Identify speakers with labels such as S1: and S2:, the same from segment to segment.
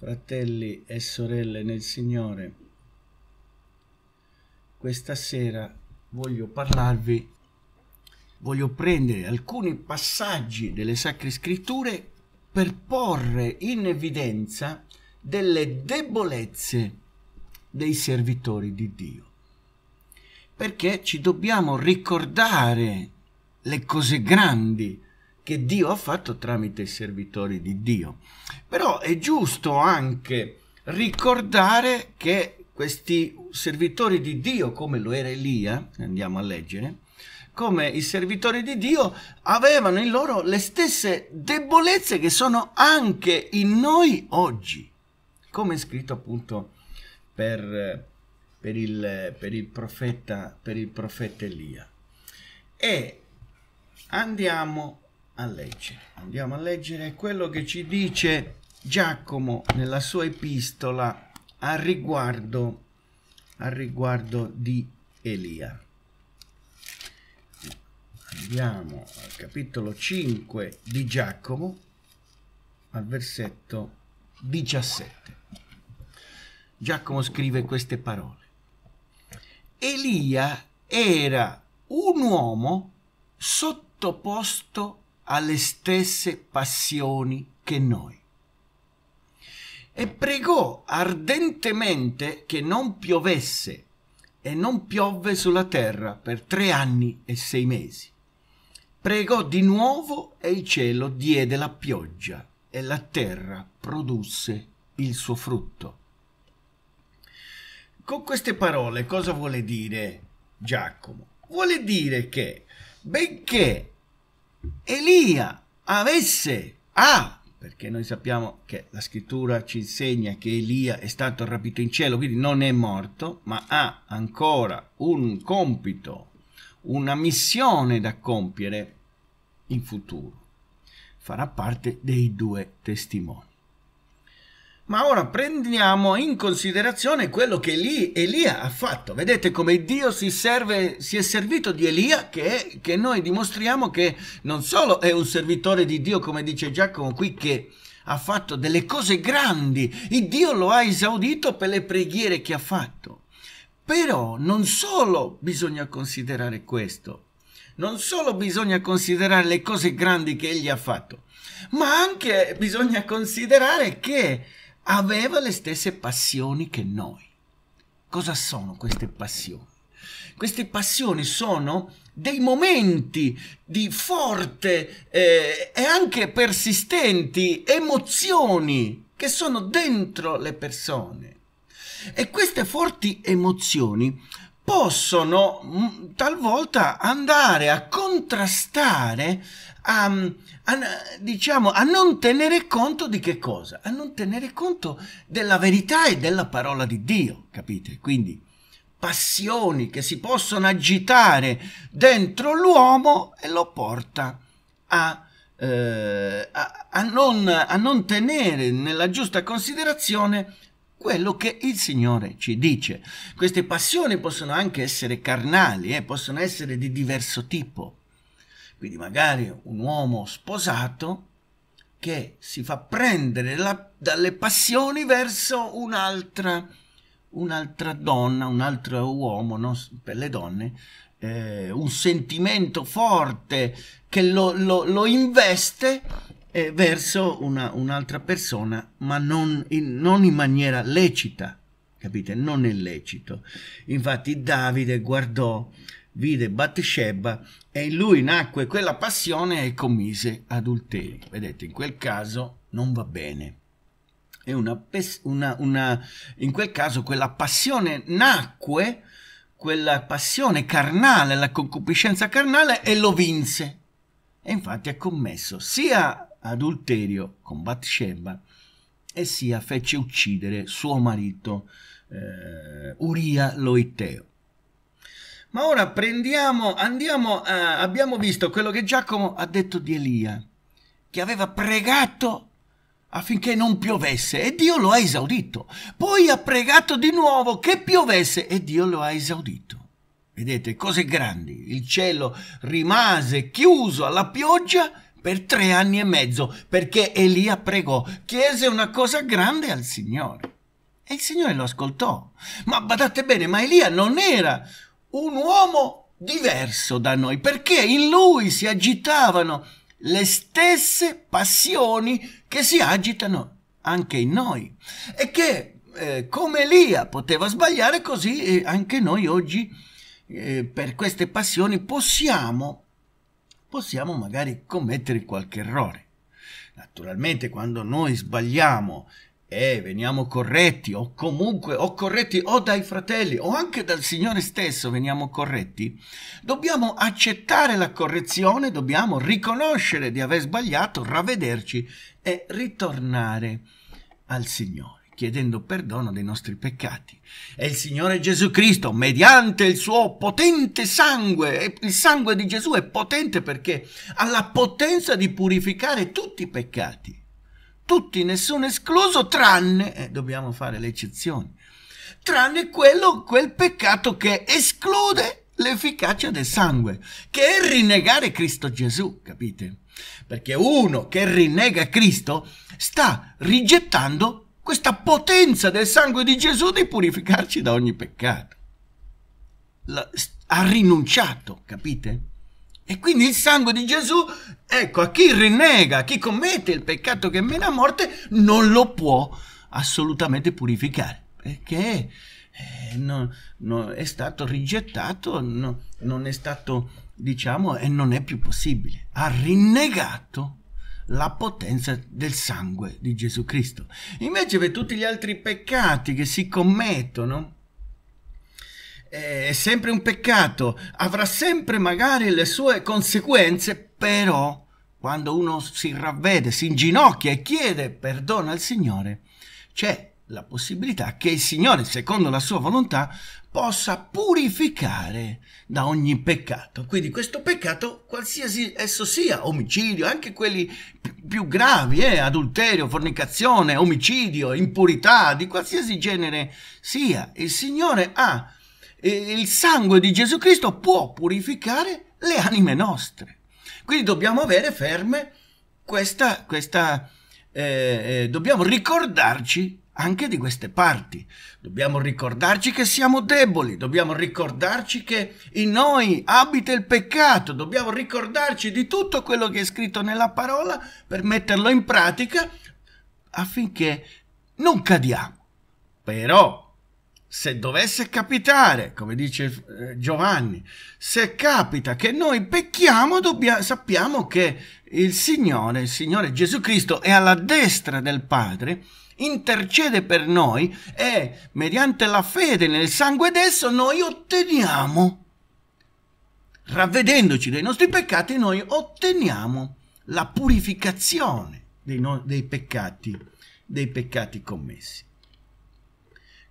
S1: Fratelli e sorelle nel Signore, questa sera voglio parlarvi, voglio prendere alcuni passaggi delle Sacre Scritture per porre in evidenza delle debolezze dei servitori di Dio. Perché ci dobbiamo ricordare le cose grandi che Dio ha fatto tramite i servitori di Dio. Però è giusto anche ricordare che questi servitori di Dio, come lo era Elia, andiamo a leggere, come i servitori di Dio avevano in loro le stesse debolezze che sono anche in noi oggi, come è scritto appunto per, per, il, per, il, profeta, per il profeta Elia. E andiamo a leggere. Andiamo a leggere quello che ci dice Giacomo nella sua epistola a riguardo, a riguardo di Elia. Andiamo al capitolo 5 di Giacomo, al versetto 17. Giacomo scrive queste parole. Elia era un uomo sottoposto alle stesse passioni che noi. E pregò ardentemente che non piovesse e non piovve sulla terra per tre anni e sei mesi. Pregò di nuovo e il cielo diede la pioggia e la terra produsse il suo frutto. Con queste parole cosa vuole dire Giacomo? Vuole dire che benché Elia avesse, ah, perché noi sappiamo che la scrittura ci insegna che Elia è stato rapito in cielo, quindi non è morto, ma ha ancora un compito, una missione da compiere in futuro. Farà parte dei due testimoni. Ma ora prendiamo in considerazione quello che lì Elia ha fatto. Vedete come Dio si, serve, si è servito di Elia che, che, noi dimostriamo che non solo è un servitore di Dio, come dice Giacomo qui, che ha fatto delle cose grandi. Il Dio lo ha esaudito per le preghiere che ha fatto. Però non solo bisogna considerare questo, non solo bisogna considerare le cose grandi che egli ha fatto, ma anche bisogna considerare che aveva le stesse passioni che noi. Cosa sono queste passioni? Queste passioni sono dei momenti di forte eh, e anche persistenti emozioni che sono dentro le persone. E queste forti emozioni possono mm, talvolta andare a contrastare a, a, diciamo, a non tenere conto di che cosa? A non tenere conto della verità e della parola di Dio, capite? Quindi passioni che si possono agitare dentro l'uomo e lo porta a, eh, a, non, a non tenere nella giusta considerazione quello che il Signore ci dice. Queste passioni possono anche essere carnali, eh, possono essere di diverso tipo. Quindi magari un uomo sposato che si fa prendere la, dalle passioni verso un'altra, un'altra donna, un altro uomo, no? per le donne, eh, un sentimento forte che lo, lo, lo investe eh, verso una, un'altra persona, ma non in, non in maniera lecita, capite? Non è lecito. Infatti Davide guardò vide Bathsheba e in lui nacque quella passione e commise adulterio. Vedete, in quel caso non va bene. Una, una, una, in quel caso quella passione nacque, quella passione carnale, la concupiscenza carnale e lo vinse. E infatti ha commesso sia adulterio con Bathsheba e sia fece uccidere suo marito eh, Uria Loiteo. Ma ora prendiamo, andiamo, a, abbiamo visto quello che Giacomo ha detto di Elia, che aveva pregato affinché non piovesse e Dio lo ha esaudito. Poi ha pregato di nuovo che piovesse e Dio lo ha esaudito. Vedete, cose grandi. Il cielo rimase chiuso alla pioggia per tre anni e mezzo perché Elia pregò, chiese una cosa grande al Signore. E il Signore lo ascoltò. Ma badate bene, ma Elia non era un uomo diverso da noi, perché in lui si agitavano le stesse passioni che si agitano anche in noi e che eh, come Elia poteva sbagliare così eh, anche noi oggi eh, per queste passioni possiamo possiamo magari commettere qualche errore naturalmente quando noi sbagliamo eh, veniamo corretti o comunque o corretti o dai fratelli o anche dal Signore stesso veniamo corretti, dobbiamo accettare la correzione, dobbiamo riconoscere di aver sbagliato, ravvederci e ritornare al Signore chiedendo perdono dei nostri peccati. E il Signore Gesù Cristo, mediante il suo potente sangue, il sangue di Gesù è potente perché ha la potenza di purificare tutti i peccati tutti, nessuno escluso, tranne, eh, dobbiamo fare le eccezioni, tranne quello, quel peccato che esclude l'efficacia del sangue, che è rinnegare Cristo Gesù, capite? Perché uno che rinnega Cristo sta rigettando questa potenza del sangue di Gesù di purificarci da ogni peccato. La, ha rinunciato, capite? E quindi il sangue di Gesù, ecco, a chi rinnega, a chi commette il peccato che mena a morte, non lo può assolutamente purificare, perché eh, no, no, è stato rigettato, no, non è stato, diciamo, e non è più possibile. Ha rinnegato la potenza del sangue di Gesù Cristo. Invece per tutti gli altri peccati che si commettono, è sempre un peccato, avrà sempre magari le sue conseguenze, però quando uno si ravvede, si inginocchia e chiede perdono al Signore, c'è la possibilità che il Signore, secondo la sua volontà, possa purificare da ogni peccato. Quindi questo peccato, qualsiasi esso sia, omicidio, anche quelli più gravi, eh, adulterio, fornicazione, omicidio, impurità, di qualsiasi genere sia, il Signore ha il sangue di Gesù Cristo può purificare le anime nostre. Quindi dobbiamo avere ferme questa, questa eh, eh, dobbiamo ricordarci anche di queste parti. Dobbiamo ricordarci che siamo deboli, dobbiamo ricordarci che in noi abita il peccato, dobbiamo ricordarci di tutto quello che è scritto nella parola per metterlo in pratica affinché non cadiamo. Però se dovesse capitare, come dice eh, Giovanni, se capita che noi pecchiamo, dobbiamo, sappiamo che il Signore, il Signore Gesù Cristo è alla destra del Padre, intercede per noi e mediante la fede nel sangue d'esso noi otteniamo, ravvedendoci dei nostri peccati, noi otteniamo la purificazione dei, no dei, peccati, dei peccati commessi.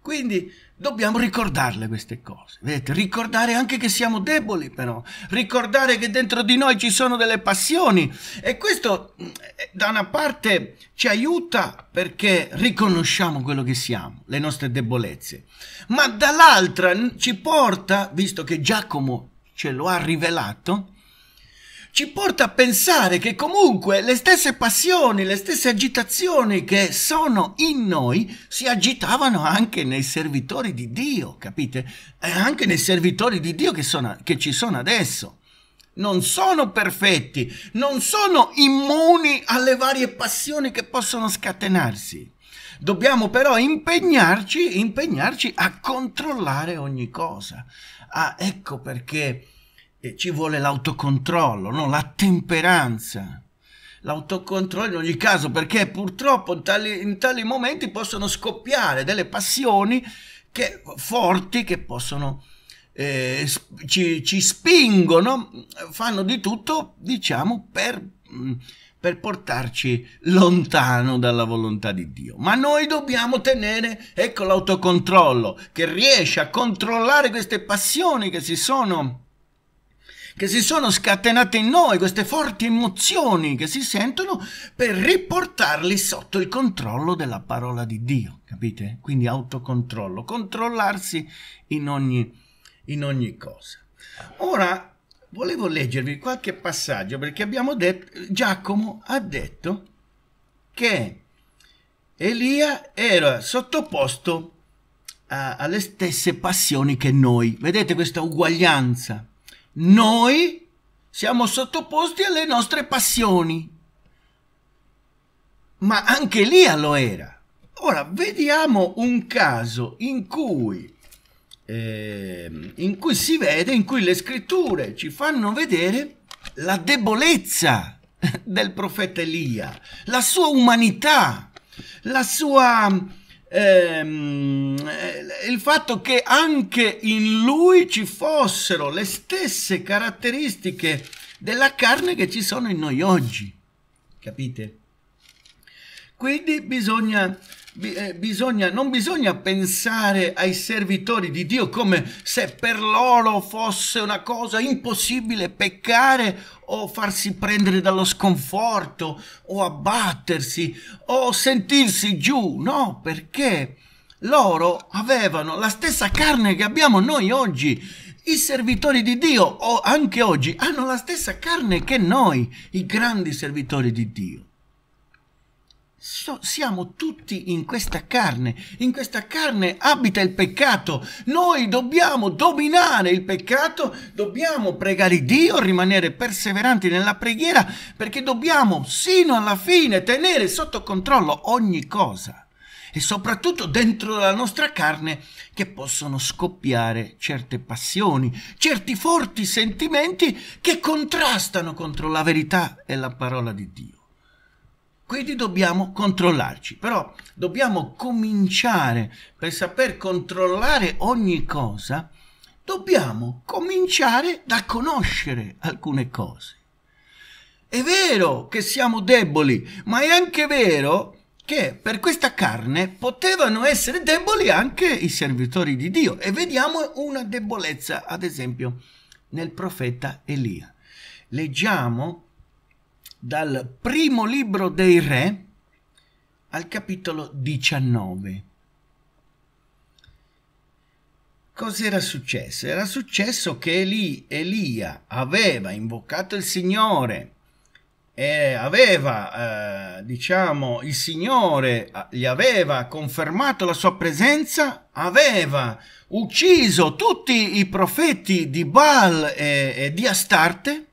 S1: Quindi Dobbiamo ricordarle queste cose, vedete? Ricordare anche che siamo deboli, però. Ricordare che dentro di noi ci sono delle passioni. E questo, eh, da una parte, ci aiuta perché riconosciamo quello che siamo, le nostre debolezze. Ma dall'altra ci porta, visto che Giacomo ce lo ha rivelato, ci porta a pensare che comunque le stesse passioni, le stesse agitazioni che sono in noi si agitavano anche nei servitori di Dio, capite? E anche nei servitori di Dio che, sono, che ci sono adesso. Non sono perfetti, non sono immuni alle varie passioni che possono scatenarsi. Dobbiamo però impegnarci, impegnarci a controllare ogni cosa. Ah, ecco perché e ci vuole l'autocontrollo, no? la temperanza, l'autocontrollo in ogni caso, perché purtroppo in tali, in tali momenti possono scoppiare delle passioni che, forti che possono eh, ci, ci, spingono, fanno di tutto, diciamo, per, mm, per portarci lontano dalla volontà di Dio. Ma noi dobbiamo tenere, ecco l'autocontrollo, che riesce a controllare queste passioni che si sono che si sono scatenate in noi, queste forti emozioni che si sentono per riportarli sotto il controllo della parola di Dio, capite? Quindi autocontrollo, controllarsi in ogni, in ogni cosa. Ora volevo leggervi qualche passaggio perché abbiamo detto, Giacomo ha detto che Elia era sottoposto alle stesse passioni che noi. Vedete questa uguaglianza? Noi siamo sottoposti alle nostre passioni. Ma anche Lia lo era. Ora vediamo un caso in cui, eh, in cui si vede, in cui le scritture ci fanno vedere la debolezza del profeta Elia, la sua umanità, la sua ehm, eh, il fatto che anche in lui ci fossero le stesse caratteristiche della carne che ci sono in noi oggi. Capite? Quindi bisogna eh, bisogna, non bisogna pensare ai servitori di Dio come se per loro fosse una cosa impossibile peccare o farsi prendere dallo sconforto o abbattersi o sentirsi giù. No, perché loro avevano la stessa carne che abbiamo noi oggi. I servitori di Dio, o anche oggi, hanno la stessa carne che noi, i grandi servitori di Dio. So, siamo tutti in questa carne, in questa carne abita il peccato, noi dobbiamo dominare il peccato, dobbiamo pregare Dio, rimanere perseveranti nella preghiera perché dobbiamo sino alla fine tenere sotto controllo ogni cosa e soprattutto dentro la nostra carne che possono scoppiare certe passioni, certi forti sentimenti che contrastano contro la verità e la parola di Dio. Quindi dobbiamo controllarci, però dobbiamo cominciare per saper controllare ogni cosa, dobbiamo cominciare da conoscere alcune cose. È vero che siamo deboli, ma è anche vero che per questa carne potevano essere deboli anche i servitori di Dio e vediamo una debolezza, ad esempio, nel profeta Elia. Leggiamo dal primo libro dei re al capitolo 19. Cos'era successo? Era successo che Eli, Elia aveva invocato il Signore e aveva, eh, diciamo, il Signore eh, gli aveva confermato la sua presenza, aveva ucciso tutti i profeti di Baal e, e di Astarte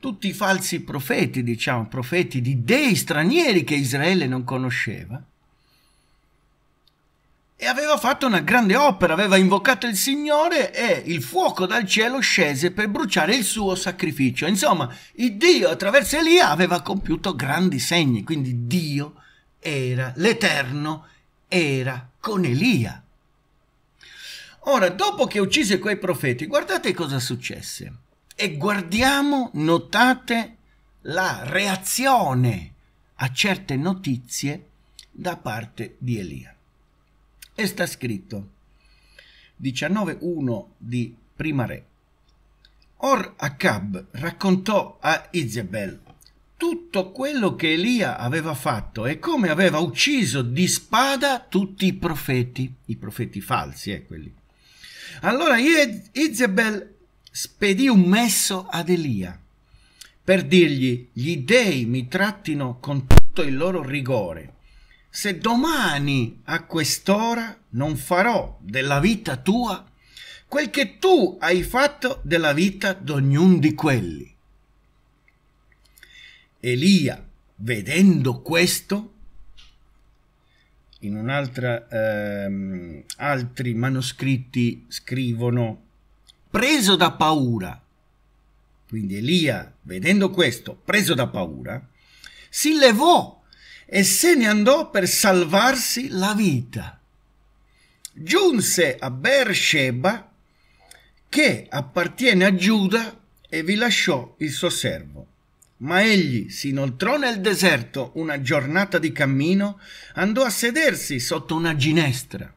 S1: tutti i falsi profeti, diciamo, profeti di dei stranieri che Israele non conosceva, e aveva fatto una grande opera, aveva invocato il Signore e il fuoco dal cielo scese per bruciare il suo sacrificio. Insomma, il Dio attraverso Elia aveva compiuto grandi segni, quindi Dio era, l'Eterno era con Elia. Ora, dopo che uccise quei profeti, guardate cosa successe e guardiamo, notate, la reazione a certe notizie da parte di Elia. E sta scritto 19.1 di Prima Re. Or Acab raccontò a Izebel tutto quello che Elia aveva fatto e come aveva ucciso di spada tutti i profeti, i profeti falsi, eh, quelli. Allora Izebel spedì un messo ad Elia per dirgli gli dei mi trattino con tutto il loro rigore. Se domani a quest'ora non farò della vita tua quel che tu hai fatto della vita d'ognun di quelli. Elia, vedendo questo, in un'altra, ehm, altri manoscritti scrivono preso da paura, quindi Elia, vedendo questo, preso da paura, si levò e se ne andò per salvarsi la vita. Giunse a Beersheba, che appartiene a Giuda, e vi lasciò il suo servo. Ma egli si inoltrò nel deserto una giornata di cammino, andò a sedersi sotto una ginestra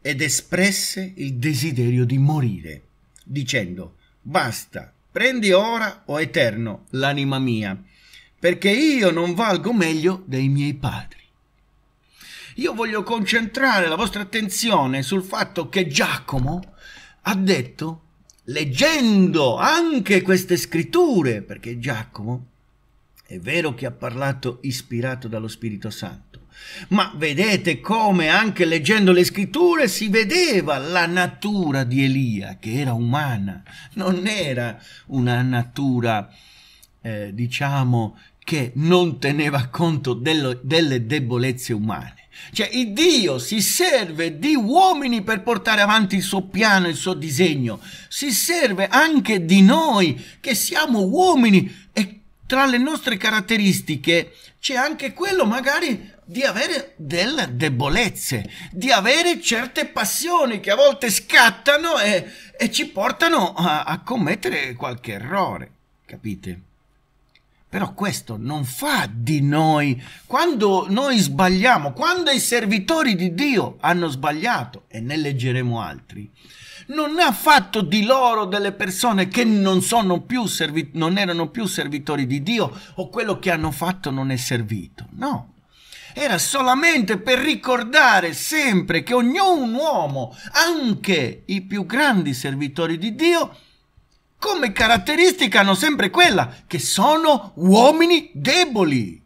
S1: ed espresse il desiderio di morire dicendo basta, prendi ora o eterno l'anima mia, perché io non valgo meglio dei miei padri. Io voglio concentrare la vostra attenzione sul fatto che Giacomo ha detto, leggendo anche queste scritture, perché Giacomo è vero che ha parlato ispirato dallo Spirito Santo, ma vedete come anche leggendo le scritture si vedeva la natura di Elia, che era umana, non era una natura, eh, diciamo, che non teneva conto dello, delle debolezze umane. Cioè, il Dio si serve di uomini per portare avanti il suo piano, il suo disegno. Si serve anche di noi, che siamo uomini e tra le nostre caratteristiche c'è anche quello magari di avere delle debolezze, di avere certe passioni che a volte scattano e, e ci portano a, a commettere qualche errore, capite? Però questo non fa di noi. Quando noi sbagliamo, quando i servitori di Dio hanno sbagliato, e ne leggeremo altri, non ha fatto di loro delle persone che non, non erano più servitori di Dio o quello che hanno fatto non è servito. No, era solamente per ricordare sempre che ognun uomo, anche i più grandi servitori di Dio, come caratteristica hanno sempre quella che sono uomini deboli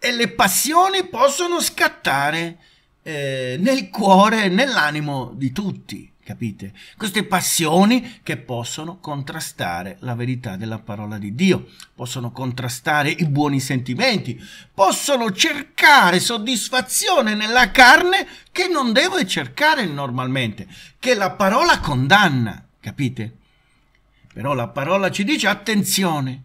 S1: e le passioni possono scattare eh, nel cuore, e nell'animo di tutti capite? Queste passioni che possono contrastare la verità della parola di Dio, possono contrastare i buoni sentimenti, possono cercare soddisfazione nella carne che non deve cercare normalmente, che la parola condanna, capite? Però la parola ci dice attenzione,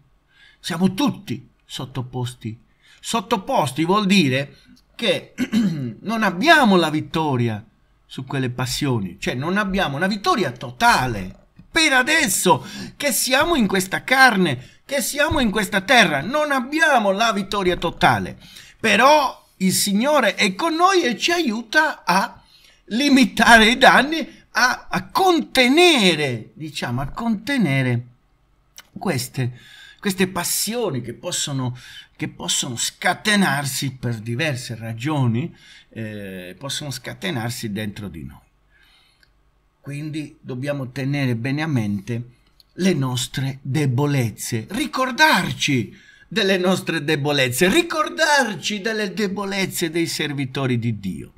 S1: siamo tutti sottoposti. Sottoposti vuol dire che non abbiamo la vittoria su quelle passioni. Cioè non abbiamo una vittoria totale. Per adesso che siamo in questa carne, che siamo in questa terra, non abbiamo la vittoria totale. Però il Signore è con noi e ci aiuta a limitare i danni, a, a contenere, diciamo, a contenere queste, queste passioni che possono, che possono scatenarsi per diverse ragioni eh, possono scatenarsi dentro di noi. Quindi dobbiamo tenere bene a mente le nostre debolezze, ricordarci delle nostre debolezze, ricordarci delle debolezze dei servitori di Dio,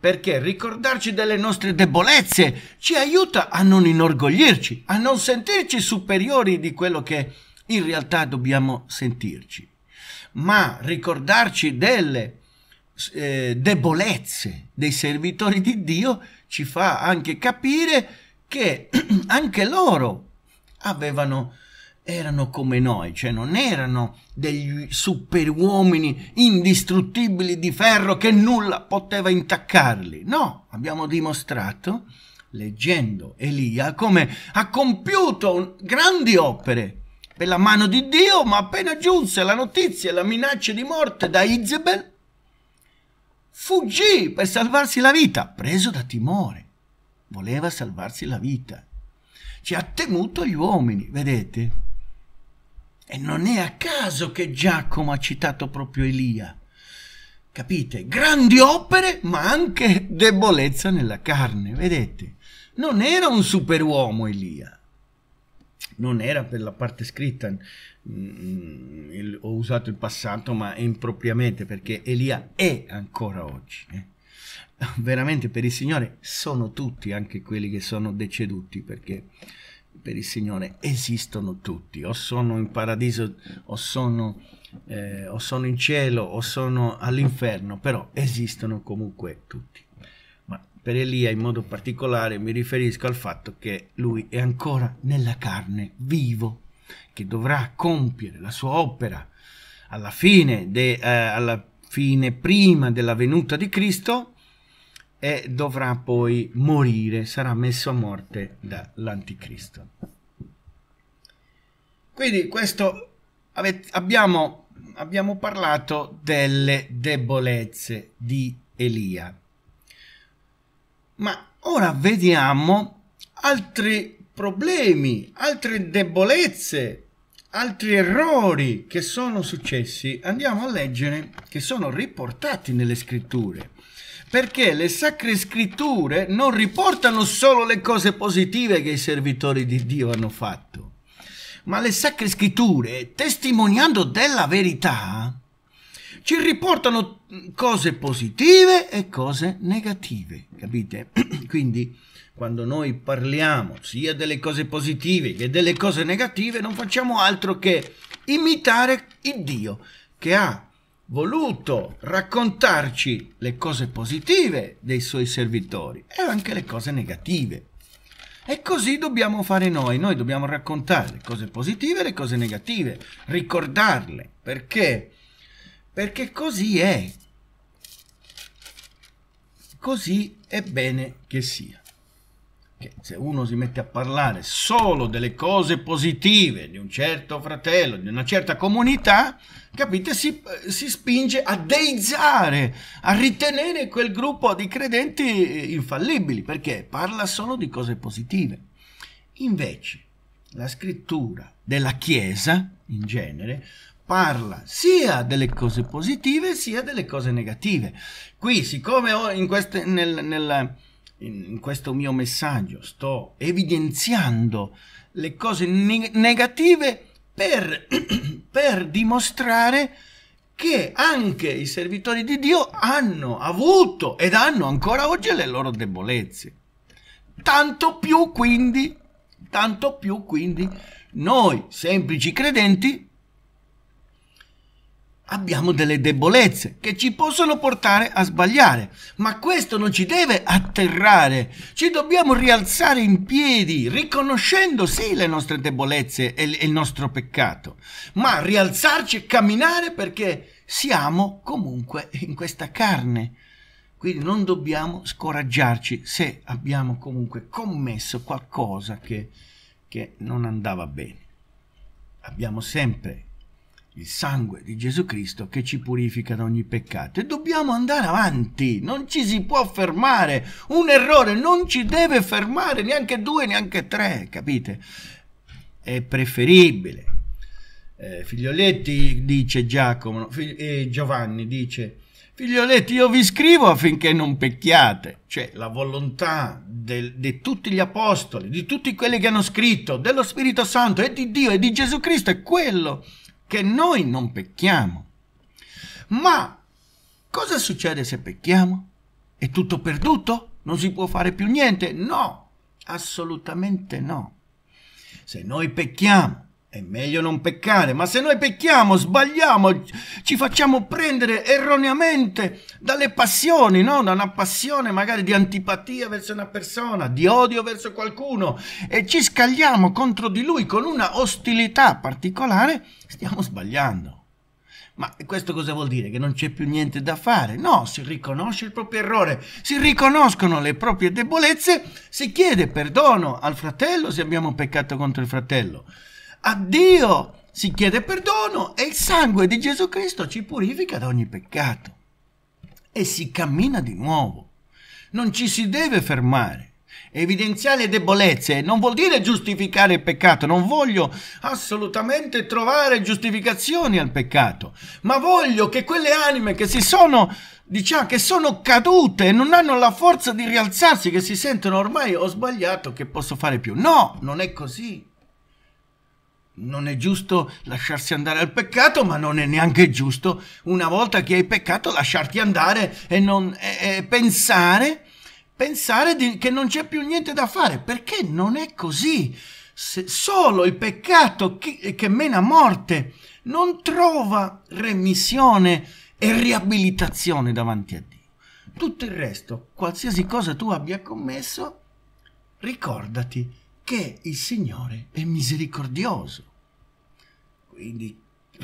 S1: perché ricordarci delle nostre debolezze ci aiuta a non inorgoglirci, a non sentirci superiori di quello che in realtà dobbiamo sentirci, ma ricordarci delle debolezze eh, debolezze dei servitori di Dio ci fa anche capire che anche loro avevano erano come noi, cioè non erano degli superuomini indistruttibili di ferro che nulla poteva intaccarli. No, abbiamo dimostrato, leggendo Elia, come ha compiuto grandi opere per la mano di Dio, ma appena giunse la notizia e la minaccia di morte da Izebel, Fuggì per salvarsi la vita, preso da timore. Voleva salvarsi la vita. Ci ha temuto gli uomini, vedete? E non è a caso che Giacomo ha citato proprio Elia. Capite? Grandi opere, ma anche debolezza nella carne, vedete? Non era un superuomo Elia non era per la parte scritta, mm, mm, il, ho usato il passato ma impropriamente perché Elia è ancora oggi. Eh. Veramente per il Signore sono tutti, anche quelli che sono deceduti, perché per il Signore esistono tutti, o sono in paradiso o sono, eh, o sono in cielo o sono all'inferno, però esistono comunque tutti per Elia in modo particolare mi riferisco al fatto che lui è ancora nella carne vivo, che dovrà compiere la sua opera alla fine, de, eh, alla fine prima della venuta di Cristo e dovrà poi morire, sarà messo a morte dall'anticristo. Quindi questo abbiamo, abbiamo parlato delle debolezze di Elia ma ora vediamo altri problemi, altre debolezze, altri errori che sono successi. Andiamo a leggere che sono riportati nelle scritture. Perché le sacre scritture non riportano solo le cose positive che i servitori di Dio hanno fatto, ma le sacre scritture, testimoniando della verità, ci riportano cose positive e cose negative, capite? Quindi quando noi parliamo sia delle cose positive che delle cose negative non facciamo altro che imitare il Dio che ha voluto raccontarci le cose positive dei suoi servitori e anche le cose negative. E così dobbiamo fare noi, noi dobbiamo raccontare le cose positive e le cose negative, ricordarle, perché perché così è. Così è bene che sia. Che se uno si mette a parlare solo delle cose positive di un certo fratello, di una certa comunità, capite, si, si spinge a deizzare, a ritenere quel gruppo di credenti infallibili, perché parla solo di cose positive. Invece, la scrittura della Chiesa, in genere, parla sia delle cose positive sia delle cose negative. Qui, siccome in, queste, nel, nel, in questo mio messaggio sto evidenziando le cose neg negative per, per dimostrare che anche i servitori di Dio hanno avuto ed hanno ancora oggi le loro debolezze. Tanto più quindi, tanto più quindi noi semplici credenti abbiamo delle debolezze che ci possono portare a sbagliare, ma questo non ci deve atterrare, ci dobbiamo rialzare in piedi, riconoscendo sì le nostre debolezze e il nostro peccato, ma rialzarci e camminare perché siamo comunque in questa carne. Quindi non dobbiamo scoraggiarci se abbiamo comunque commesso qualcosa che, che non andava bene. Abbiamo sempre il sangue di Gesù Cristo che ci purifica da ogni peccato. E dobbiamo andare avanti, non ci si può fermare. Un errore non ci deve fermare neanche due, neanche tre, capite? È preferibile. Eh, figlioletti dice Giacomo, fig eh, Giovanni dice, figlioletti io vi scrivo affinché non pecchiate. Cioè la volontà di tutti gli apostoli, di tutti quelli che hanno scritto, dello Spirito Santo e di Dio e di Gesù Cristo è quello che noi non pecchiamo. Ma cosa succede se pecchiamo? È tutto perduto? Non si può fare più niente? No, assolutamente no. Se noi pecchiamo è meglio non peccare, ma se noi pecchiamo, sbagliamo, ci facciamo prendere erroneamente dalle passioni, no? da una passione magari di antipatia verso una persona, di odio verso qualcuno e ci scagliamo contro di lui con una ostilità particolare, stiamo sbagliando. Ma questo cosa vuol dire? Che non c'è più niente da fare? No, si riconosce il proprio errore, si riconoscono le proprie debolezze, si chiede perdono al fratello se abbiamo peccato contro il fratello a Dio si chiede perdono e il sangue di Gesù Cristo ci purifica da ogni peccato. E si cammina di nuovo. Non ci si deve fermare. Evidenziare debolezze non vuol dire giustificare il peccato, non voglio assolutamente trovare giustificazioni al peccato, ma voglio che quelle anime che si sono, diciamo, che sono cadute e non hanno la forza di rialzarsi, che si sentono ormai ho sbagliato, che posso fare più. No, non è così non è giusto lasciarsi andare al peccato, ma non è neanche giusto una volta che hai peccato lasciarti andare e, non, e, e pensare, pensare di, che non c'è più niente da fare, perché non è così. Se solo il peccato che, che mena morte non trova remissione e riabilitazione davanti a Dio. Tutto il resto, qualsiasi cosa tu abbia commesso, ricordati che il Signore è misericordioso. Quindi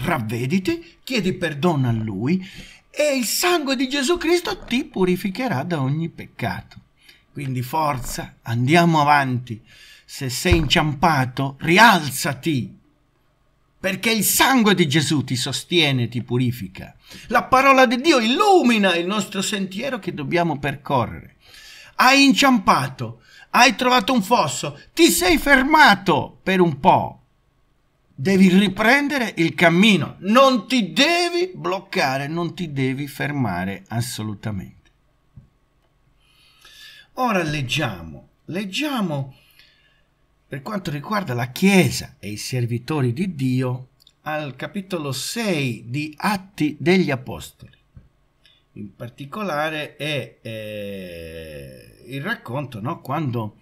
S1: ravvediti, chiedi perdono a Lui e il sangue di Gesù Cristo ti purificherà da ogni peccato. Quindi forza, andiamo avanti. Se sei inciampato, rialzati, perché il sangue di Gesù ti sostiene, ti purifica. La parola di Dio illumina il nostro sentiero che dobbiamo percorrere. Hai inciampato, hai trovato un fosso, ti sei fermato per un po', devi riprendere il cammino, non ti devi bloccare, non ti devi fermare assolutamente. Ora leggiamo, leggiamo per quanto riguarda la Chiesa e i servitori di Dio al capitolo 6 di Atti degli Apostoli. In particolare è eh, il racconto no? quando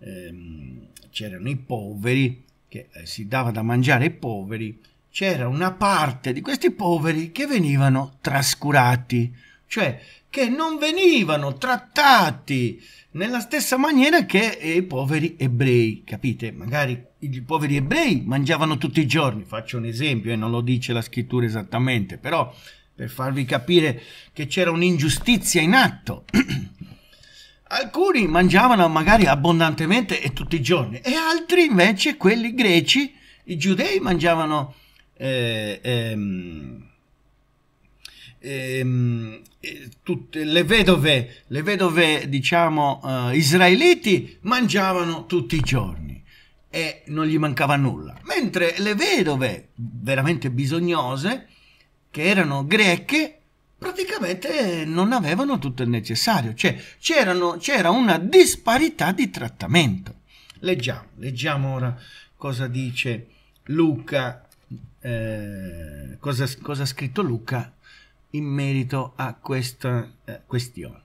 S1: ehm, c'erano i poveri, che eh, si dava da mangiare ai poveri, c'era una parte di questi poveri che venivano trascurati, cioè che non venivano trattati nella stessa maniera che i poveri ebrei, capite? Magari i poveri ebrei mangiavano tutti i giorni, faccio un esempio e non lo dice la scrittura esattamente, però per farvi capire che c'era un'ingiustizia in atto. Alcuni mangiavano magari abbondantemente e tutti i giorni, e altri invece, quelli greci, i giudei mangiavano eh, ehm, ehm, eh, tutte le vedove, le vedove diciamo eh, israeliti mangiavano tutti i giorni e non gli mancava nulla, mentre le vedove veramente bisognose che erano greche praticamente non avevano tutto il necessario, cioè c'era una disparità di trattamento. Leggiamo, leggiamo ora cosa dice Luca, eh, cosa, cosa, ha scritto Luca in merito a questa eh, questione.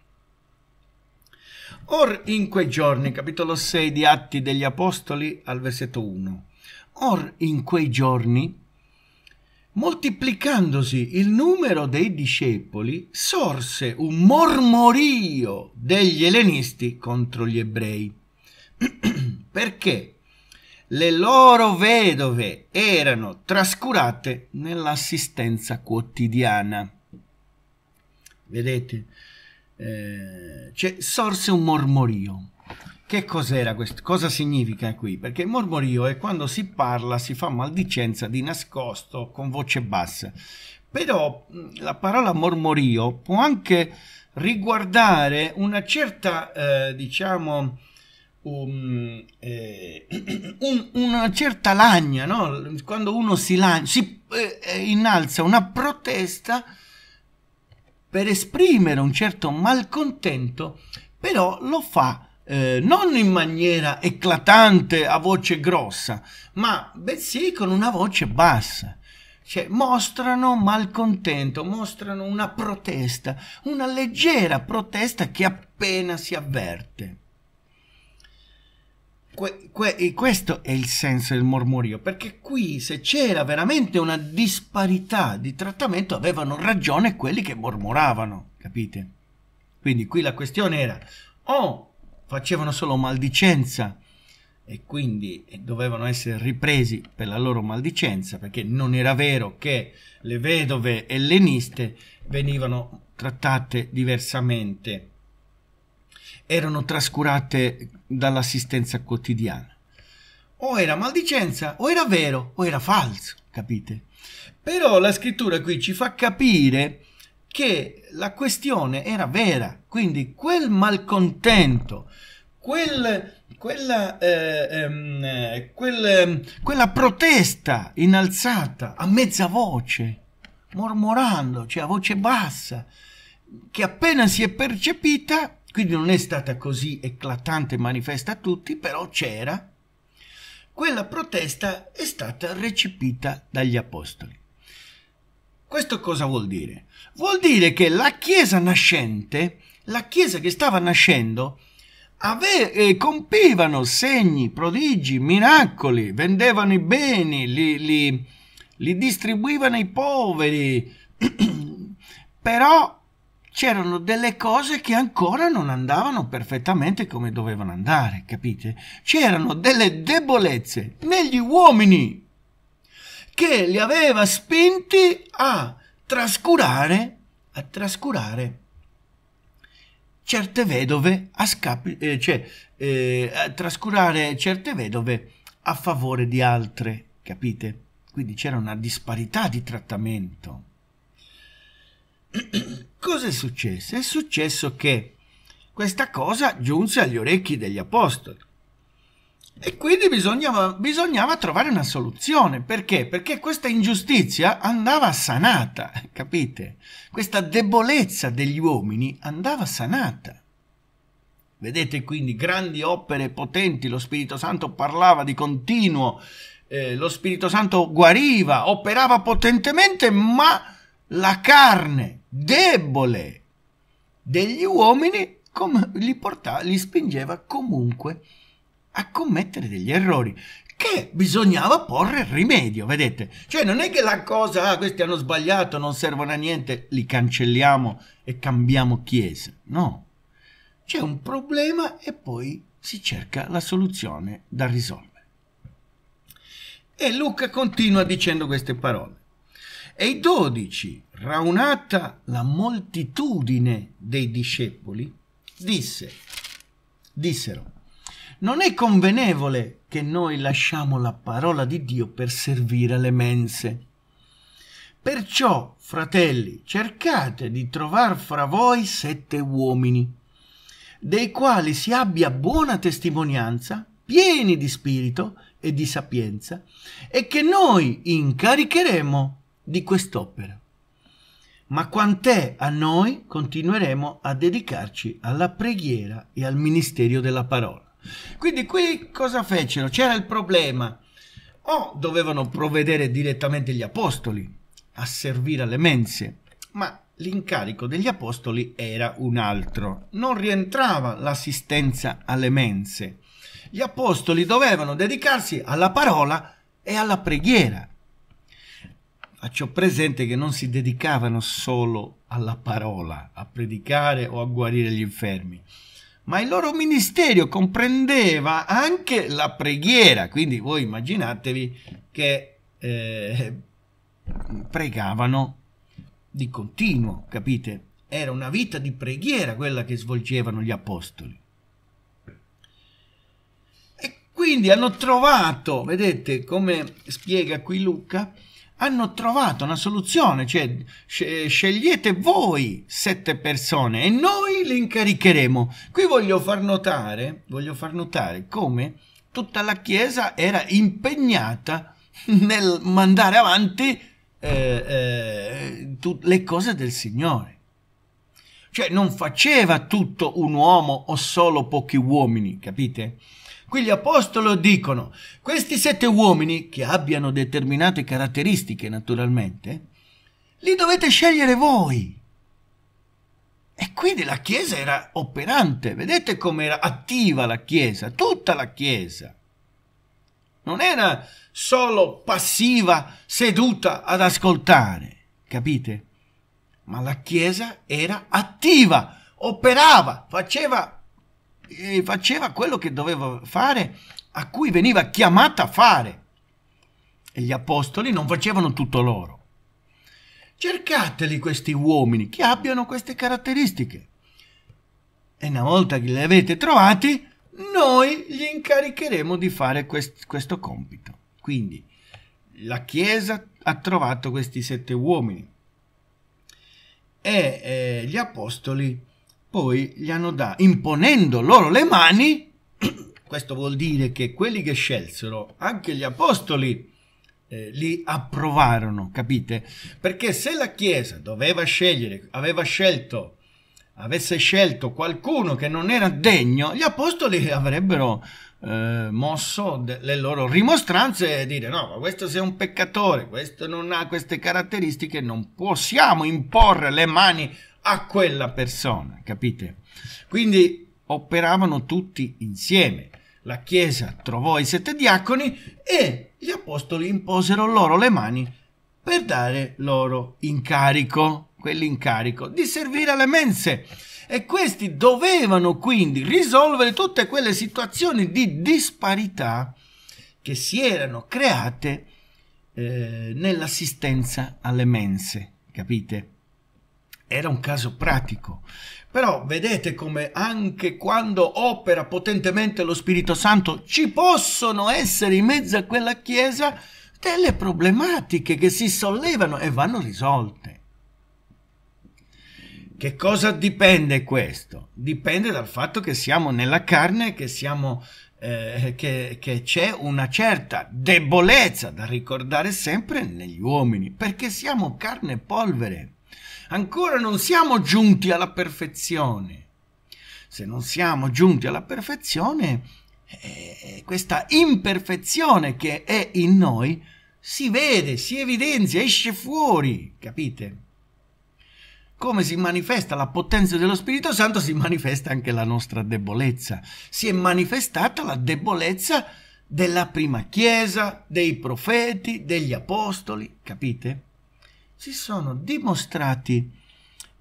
S1: Or in quei giorni, capitolo 6 di Atti degli Apostoli al versetto 1, or in quei giorni moltiplicandosi il numero dei discepoli, sorse un mormorio degli ellenisti contro gli ebrei, perché le loro vedove erano trascurate nell'assistenza quotidiana. Vedete, eh, cioè, sorse un mormorio. Che cos'era questo? Cosa significa qui? Perché mormorio è quando si parla, si fa maldicenza di nascosto, con voce bassa. Però la parola mormorio può anche riguardare una certa, eh, diciamo, um, eh, un, una certa lagna, no? Quando uno si, lagna, si eh, eh, innalza una protesta per esprimere un certo malcontento, però lo fa eh, non in maniera eclatante a voce grossa, ma bensì con una voce bassa. Cioè, mostrano malcontento, mostrano una protesta, una leggera protesta che appena si avverte. Que, que, questo è il senso del mormorio, perché qui se c'era veramente una disparità di trattamento avevano ragione quelli che mormoravano, capite? Quindi qui la questione era o facevano solo maldicenza e quindi dovevano essere ripresi per la loro maldicenza perché non era vero che le vedove elleniste venivano trattate diversamente erano trascurate dall'assistenza quotidiana o era maldicenza o era vero o era falso capite però la scrittura qui ci fa capire che la questione era vera, quindi quel malcontento, quel, quella, eh, ehm, quel, quella protesta innalzata a mezza voce, mormorando, cioè a voce bassa, che appena si è percepita, quindi non è stata così eclatante e manifesta a tutti, però c'era, quella protesta è stata recepita dagli apostoli. Questo cosa vuol dire? Vuol dire che la Chiesa nascente, la Chiesa che stava nascendo, ave- eh, compivano segni, prodigi, miracoli, vendevano i beni, li, li, li distribuivano ai poveri, però c'erano delle cose che ancora non andavano perfettamente come dovevano andare, capite? C'erano delle debolezze negli uomini, che li aveva spinti a trascurare, a trascurare certe vedove a scapi, eh, cioè eh, a trascurare certe vedove a favore di altre, capite? Quindi c'era una disparità di trattamento. Cosa è successo? È successo che questa cosa giunse agli orecchi degli apostoli e quindi bisognava, bisognava, trovare una soluzione. Perché? Perché questa ingiustizia andava sanata, capite? Questa debolezza degli uomini andava sanata. Vedete quindi grandi opere potenti, lo Spirito Santo parlava di continuo, eh, lo Spirito Santo guariva, operava potentemente, ma la carne debole degli uomini li, portava, li spingeva comunque a a commettere degli errori che bisognava porre rimedio, vedete? Cioè non è che la cosa, ah, questi hanno sbagliato, non servono a niente, li cancelliamo e cambiamo chiesa, no. C'è un problema e poi si cerca la soluzione da risolvere. E Luca continua dicendo queste parole. E i dodici, raunata la moltitudine dei discepoli, disse, dissero, non è convenevole che noi lasciamo la parola di Dio per servire alle mense. Perciò, fratelli, cercate di trovar fra voi sette uomini, dei quali si abbia buona testimonianza, pieni di spirito e di sapienza, e che noi incaricheremo di quest'opera. Ma quant'è a noi continueremo a dedicarci alla preghiera e al ministero della parola. Quindi qui cosa fecero? C'era il problema. O dovevano provvedere direttamente gli apostoli a servire alle mense, ma l'incarico degli apostoli era un altro. Non rientrava l'assistenza alle mense. Gli apostoli dovevano dedicarsi alla parola e alla preghiera. Faccio presente che non si dedicavano solo alla parola, a predicare o a guarire gli infermi, ma il loro ministero comprendeva anche la preghiera, quindi voi immaginatevi che eh, pregavano di continuo, capite? Era una vita di preghiera quella che svolgevano gli apostoli. E quindi hanno trovato, vedete come spiega qui Luca, hanno trovato una soluzione, cioè scegliete voi sette persone e noi le incaricheremo. Qui voglio far notare, voglio far notare come tutta la Chiesa era impegnata nel mandare avanti eh, eh, le cose del Signore. Cioè non faceva tutto un uomo o solo pochi uomini, capite? Qui gli apostoli dicono, questi sette uomini, che abbiano determinate caratteristiche naturalmente, li dovete scegliere voi. E quindi la Chiesa era operante, vedete com'era attiva la Chiesa, tutta la Chiesa. Non era solo passiva, seduta ad ascoltare, capite? Ma la Chiesa era attiva, operava, faceva eh, faceva quello che doveva fare, a cui veniva chiamata a fare. E gli apostoli non facevano tutto loro. Cercateli questi uomini che abbiano queste caratteristiche. E una volta che li avete trovati, noi gli incaricheremo di fare quest questo compito. Quindi la Chiesa ha trovato questi sette uomini e eh, gli apostoli poi gli hanno dato, imponendo loro le mani, questo vuol dire che quelli che scelsero, anche gli apostoli, eh, li approvarono, capite? Perché se la Chiesa doveva scegliere, aveva scelto, avesse scelto qualcuno che non era degno, gli apostoli avrebbero eh, mosso de- le loro rimostranze e dire no, ma questo sei un peccatore, questo non ha queste caratteristiche, non possiamo imporre le mani a quella persona, capite? Quindi operavano tutti insieme. La Chiesa trovò i sette diaconi e gli apostoli imposero loro le mani per dare loro incarico, quell'incarico di servire alle mense. E questi dovevano quindi risolvere tutte quelle situazioni di disparità che si erano create eh, nell'assistenza alle mense, capite? era un caso pratico. Però vedete come anche quando opera potentemente lo Spirito Santo ci possono essere in mezzo a quella Chiesa delle problematiche che si sollevano e vanno risolte. Che cosa dipende questo? Dipende dal fatto che siamo nella carne, che, siamo, eh, che, che c'è una certa debolezza da ricordare sempre negli uomini, perché siamo carne e polvere Ancora non siamo giunti alla perfezione. Se non siamo giunti alla perfezione, eh, questa imperfezione che è in noi si vede, si evidenzia, esce fuori, capite? Come si manifesta la potenza dello Spirito Santo, si manifesta anche la nostra debolezza. Si è manifestata la debolezza della prima Chiesa, dei profeti, degli apostoli, capite? si sono dimostrati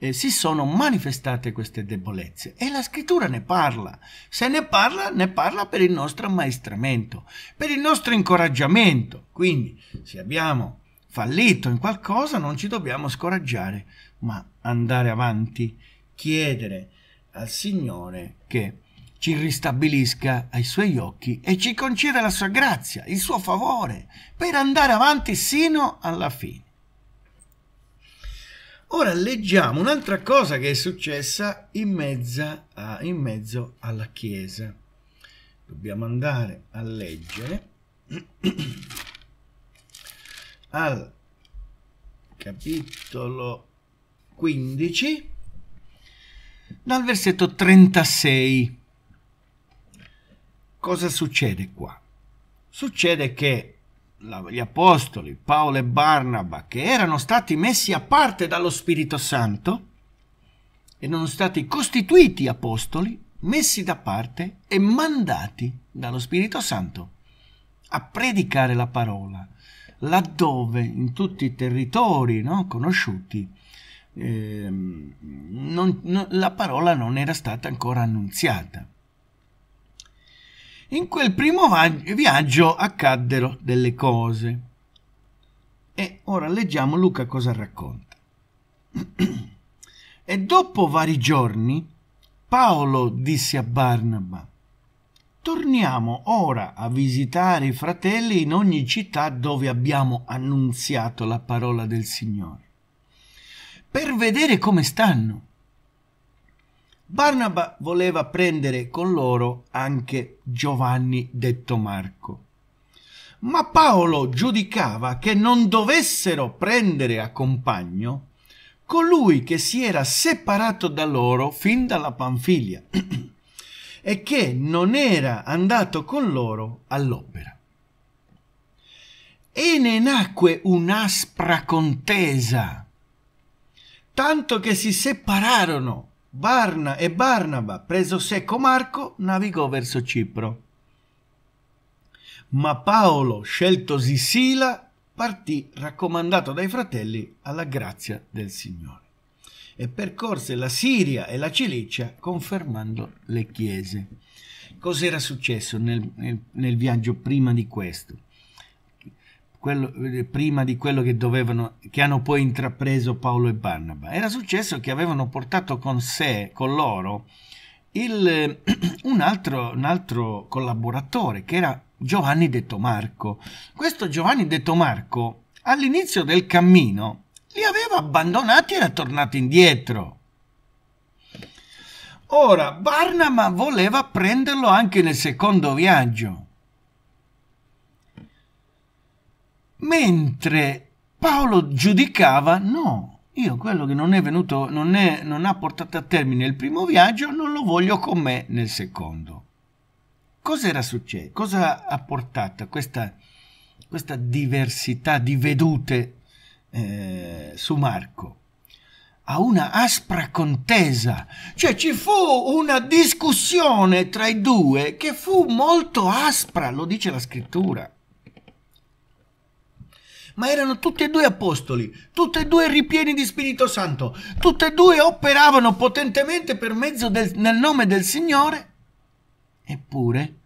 S1: eh, si sono manifestate queste debolezze e la scrittura ne parla. Se ne parla, ne parla per il nostro ammaestramento, per il nostro incoraggiamento. Quindi, se abbiamo fallito in qualcosa, non ci dobbiamo scoraggiare, ma andare avanti, chiedere al Signore che ci ristabilisca ai suoi occhi e ci conceda la sua grazia, il suo favore, per andare avanti sino alla fine. Ora leggiamo un'altra cosa che è successa in, a, in mezzo alla Chiesa. Dobbiamo andare a leggere al capitolo 15 dal versetto 36. Cosa succede qua? Succede che gli apostoli Paolo e Barnaba, che erano stati messi a parte dallo Spirito Santo, erano stati costituiti apostoli, messi da parte e mandati dallo Spirito Santo a predicare la parola, laddove in tutti i territori no, conosciuti eh, non, non, la parola non era stata ancora annunziata. In quel primo viaggio accaddero delle cose. E ora leggiamo Luca cosa racconta. e dopo vari giorni Paolo disse a Barnaba, torniamo ora a visitare i fratelli in ogni città dove abbiamo annunziato la parola del Signore, per vedere come stanno Barnaba voleva prendere con loro anche Giovanni detto Marco. Ma Paolo giudicava che non dovessero prendere a compagno colui che si era separato da loro fin dalla Panfilia e che non era andato con loro all'opera. E ne nacque un'aspra contesa, tanto che si separarono Barna e Barnaba, preso secco Marco, navigò verso Cipro. Ma Paolo, scelto Sila, partì raccomandato dai fratelli alla grazia del Signore e percorse la Siria e la Cilicia confermando le chiese. Cos'era successo nel, nel, nel viaggio prima di questo? quello, eh, prima di quello che, dovevano, che hanno poi intrapreso Paolo e Barnaba. Era successo che avevano portato con sé, con loro, il, eh, un, altro, un, altro, collaboratore che era Giovanni detto Marco. Questo Giovanni detto Marco all'inizio del cammino li aveva abbandonati e era tornato indietro. Ora Barnaba voleva prenderlo anche nel secondo viaggio mentre Paolo giudicava no, io quello che non è venuto, non, è, non ha portato a termine il primo viaggio, non lo voglio con me nel secondo. Cosa era successo? Cosa ha portato questa, questa diversità di vedute eh, su Marco? A una aspra contesa, cioè ci fu una discussione tra i due che fu molto aspra, lo dice la scrittura ma erano tutti e due apostoli, tutti e due ripieni di Spirito Santo, tutti e due operavano potentemente per mezzo del nel nome del Signore, eppure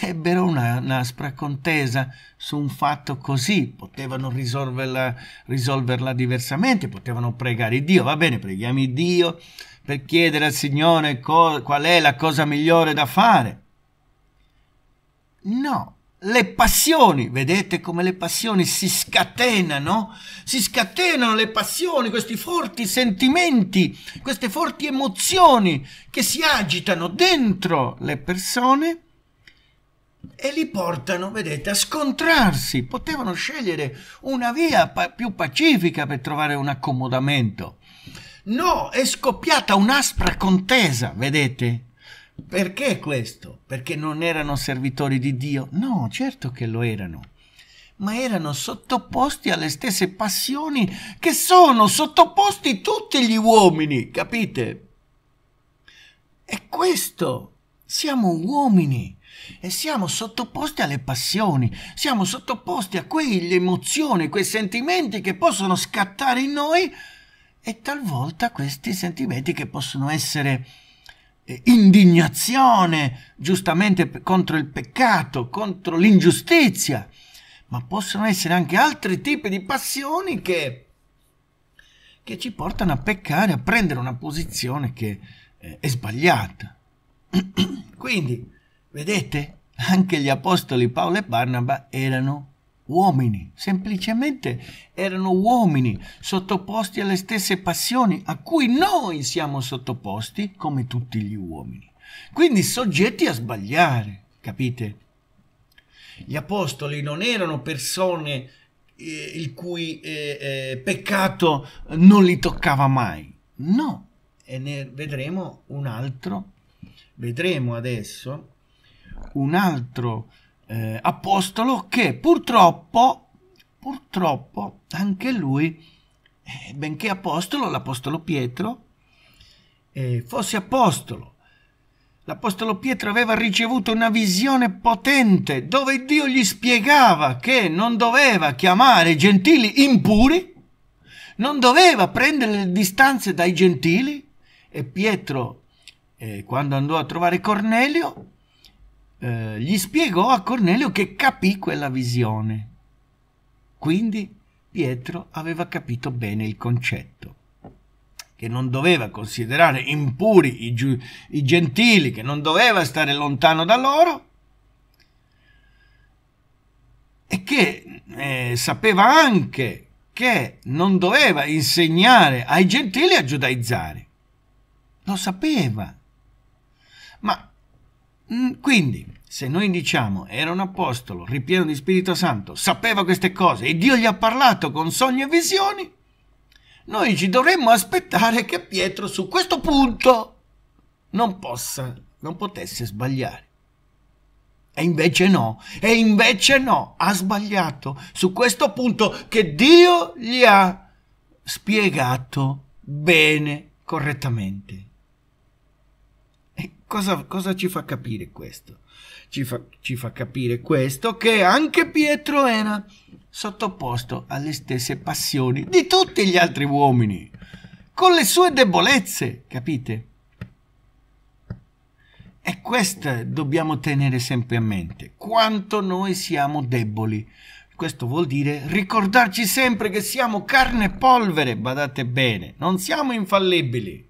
S1: ebbero una aspra contesa su un fatto così, potevano risolverla, risolverla diversamente, potevano pregare Dio, va bene, preghiamo Dio per chiedere al Signore qual è la cosa migliore da fare. No, le passioni, vedete come le passioni si scatenano? Si scatenano le passioni, questi forti sentimenti, queste forti emozioni che si agitano dentro le persone e li portano, vedete, a scontrarsi. Potevano scegliere una via pa più pacifica per trovare un accomodamento. No, è scoppiata un'aspra contesa, vedete? Perché questo? Perché non erano servitori di Dio? No, certo che lo erano, ma erano sottoposti alle stesse passioni che sono sottoposti tutti gli uomini, capite? E questo, siamo uomini e siamo sottoposti alle passioni, siamo sottoposti a quelle emozioni, quei sentimenti che possono scattare in noi e talvolta questi sentimenti che possono essere indignazione giustamente contro il peccato, contro l'ingiustizia, ma possono essere anche altri tipi di passioni che, che ci portano a peccare, a prendere una posizione che eh, è sbagliata. Quindi, vedete, anche gli apostoli Paolo e Barnaba erano uomini, semplicemente erano uomini sottoposti alle stesse passioni a cui noi siamo sottoposti come tutti gli uomini. Quindi soggetti a sbagliare, capite? Gli apostoli non erano persone eh, il cui eh, eh, peccato non li toccava mai, no, e ne vedremo un altro, vedremo adesso un altro eh, apostolo che purtroppo, purtroppo anche lui, eh, benché apostolo, l'apostolo Pietro, eh, fosse apostolo. L'apostolo Pietro aveva ricevuto una visione potente dove Dio gli spiegava che non doveva chiamare i gentili impuri, non doveva prendere le distanze dai gentili e Pietro, eh, quando andò a trovare Cornelio, eh, gli spiegò a Cornelio che capì quella visione. Quindi Pietro aveva capito bene il concetto che non doveva considerare impuri i, giu- i, gentili, che non doveva stare lontano da loro, e che eh, sapeva anche che non doveva insegnare ai gentili a giudaizzare. Lo sapeva. Ma Mm, quindi, se noi diciamo era un apostolo ripieno di Spirito Santo, sapeva queste cose e Dio gli ha parlato con sogni e visioni, noi ci dovremmo aspettare che Pietro su questo punto non possa, non potesse sbagliare. E invece no, e invece no, ha sbagliato su questo punto che Dio gli ha spiegato bene, correttamente. Cosa, cosa ci fa capire questo? Ci fa, ci fa capire questo che anche Pietro era sottoposto alle stesse passioni di tutti gli altri uomini, con le sue debolezze, capite? E questo dobbiamo tenere sempre a mente, quanto noi siamo deboli. Questo vuol dire ricordarci sempre che siamo carne e polvere, badate bene, non siamo infallibili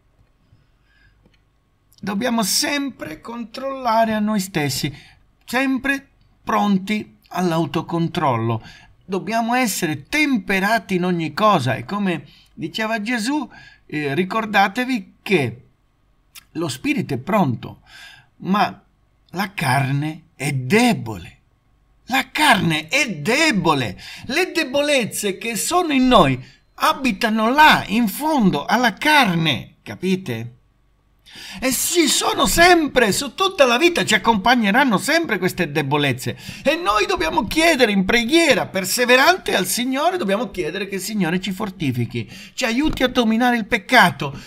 S1: dobbiamo sempre controllare a noi stessi, sempre pronti all'autocontrollo. Dobbiamo essere temperati in ogni cosa e come diceva Gesù, eh, ricordatevi che lo spirito è pronto, ma la carne è debole. La carne è debole. Le debolezze che sono in noi abitano là, in fondo, alla carne. Capite? E ci sono sempre, su tutta la vita ci accompagneranno sempre queste debolezze. E noi dobbiamo chiedere in preghiera perseverante al Signore, dobbiamo chiedere che il Signore ci fortifichi, ci aiuti a dominare il peccato,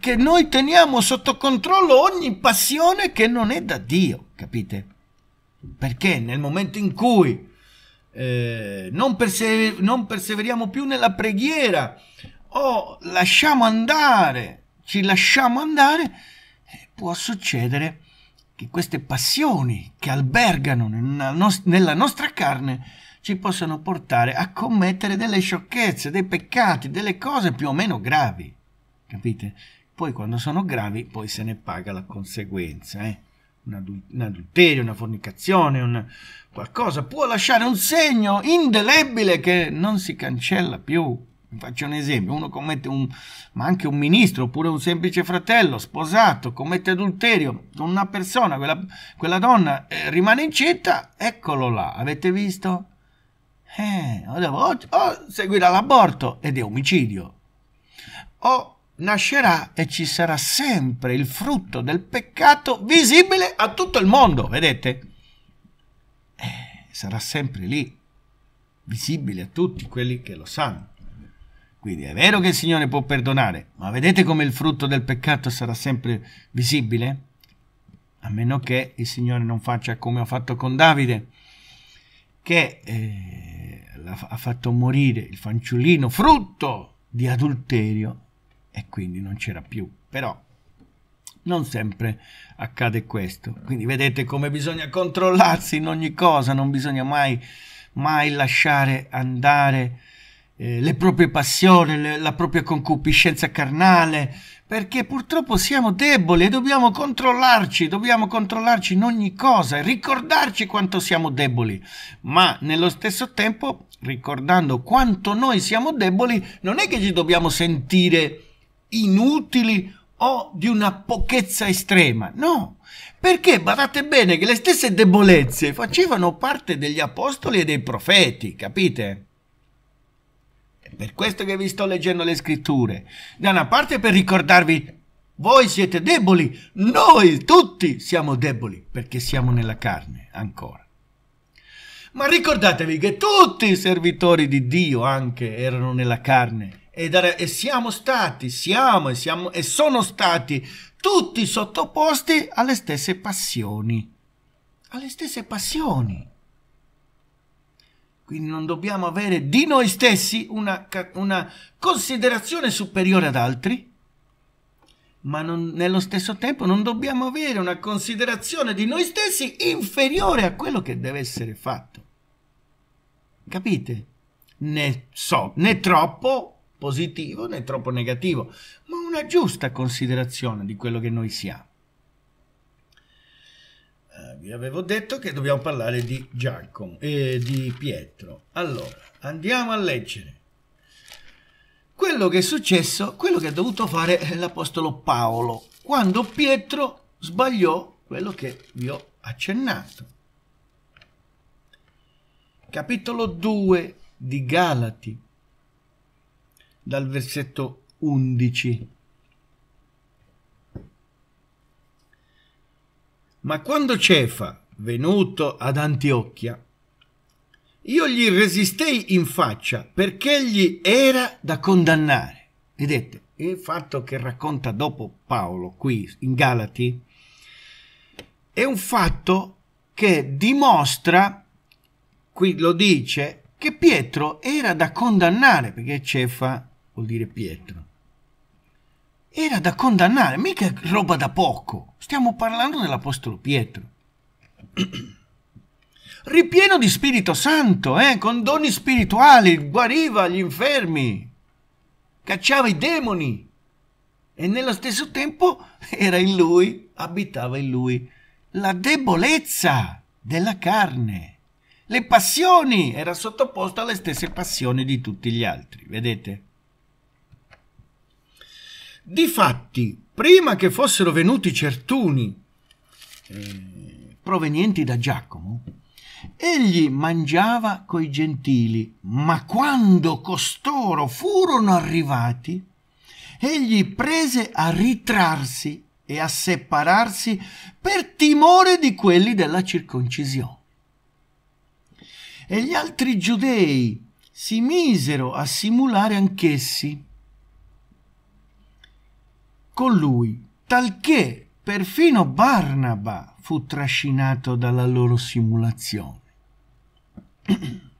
S1: che noi teniamo sotto controllo ogni passione che non è da Dio, capite? Perché nel momento in cui eh, non, persever non perseveriamo più nella preghiera o lasciamo andare ci lasciamo andare, eh, può succedere che queste passioni che albergano nella nostra carne ci possano portare a commettere delle sciocchezze, dei peccati, delle cose più o meno gravi. Capite? Poi quando sono gravi, poi se ne paga la conseguenza. Eh? Un, adul- un, adulterio, una fornicazione, un qualcosa può lasciare un segno indelebile che non si cancella più faccio un esempio, uno commette un, ma anche un ministro oppure un semplice fratello sposato, commette adulterio con una persona, quella, quella donna eh, rimane incinta, eccolo là, avete visto? Eh, o, o seguirà l'aborto ed è omicidio, o nascerà e ci sarà sempre il frutto del peccato visibile a tutto il mondo, vedete? Eh, sarà sempre lì, visibile a tutti quelli che lo sanno. Quindi è vero che il Signore può perdonare, ma vedete come il frutto del peccato sarà sempre visibile? A meno che il Signore non faccia come ha fatto con Davide, che eh, ha fatto morire il fanciullino frutto di adulterio e quindi non c'era più. Però non sempre accade questo. Quindi vedete come bisogna controllarsi in ogni cosa, non bisogna mai, mai lasciare andare eh, le proprie passioni, le, la propria concupiscenza carnale, perché purtroppo siamo deboli e dobbiamo controllarci, dobbiamo controllarci in ogni cosa e ricordarci quanto siamo deboli, ma nello stesso tempo ricordando quanto noi siamo deboli, non è che ci dobbiamo sentire inutili o di una pochezza estrema, no, perché badate bene che le stesse debolezze facevano parte degli apostoli e dei profeti, capite? per questo che vi sto leggendo le scritture. Da una parte per ricordarvi, voi siete deboli, noi tutti siamo deboli, perché siamo nella carne ancora. Ma ricordatevi che tutti i servitori di Dio anche erano nella carne e, siamo stati, siamo e, siamo e sono stati tutti sottoposti alle stesse passioni. Alle stesse passioni. Quindi non dobbiamo avere di noi stessi una, una considerazione superiore ad altri, ma non, nello stesso tempo non dobbiamo avere una considerazione di noi stessi inferiore a quello che deve essere fatto. Capite? Né, so, né troppo positivo né troppo negativo, ma una giusta considerazione di quello che noi siamo vi avevo detto che dobbiamo parlare di Giacomo e di Pietro. Allora, andiamo a leggere quello che è successo, quello che ha dovuto fare l'Apostolo Paolo quando Pietro sbagliò quello che vi ho accennato. Capitolo 2 di Galati, dal versetto 11. Ma quando Cefa, venuto ad Antiochia, io gli resistei in faccia perché egli era da condannare. Vedete, il fatto che racconta dopo Paolo qui in Galati è un fatto che dimostra, qui lo dice, che Pietro era da condannare, perché Cefa vuol dire Pietro. Era da condannare, mica roba da poco. Stiamo parlando dell'Apostolo Pietro. Ripieno di Spirito Santo, eh, con doni spirituali, guariva gli infermi, cacciava i demoni e nello stesso tempo era in lui, abitava in lui la debolezza della carne. Le passioni era sottoposto alle stesse passioni di tutti gli altri, vedete? Difatti, prima che fossero venuti certuni eh, provenienti da Giacomo, egli mangiava coi gentili, ma quando costoro furono arrivati, egli prese a ritrarsi e a separarsi per timore di quelli della circoncisione. E gli altri giudei si misero a simulare anch'essi con lui, talché perfino Barnaba fu trascinato dalla loro simulazione.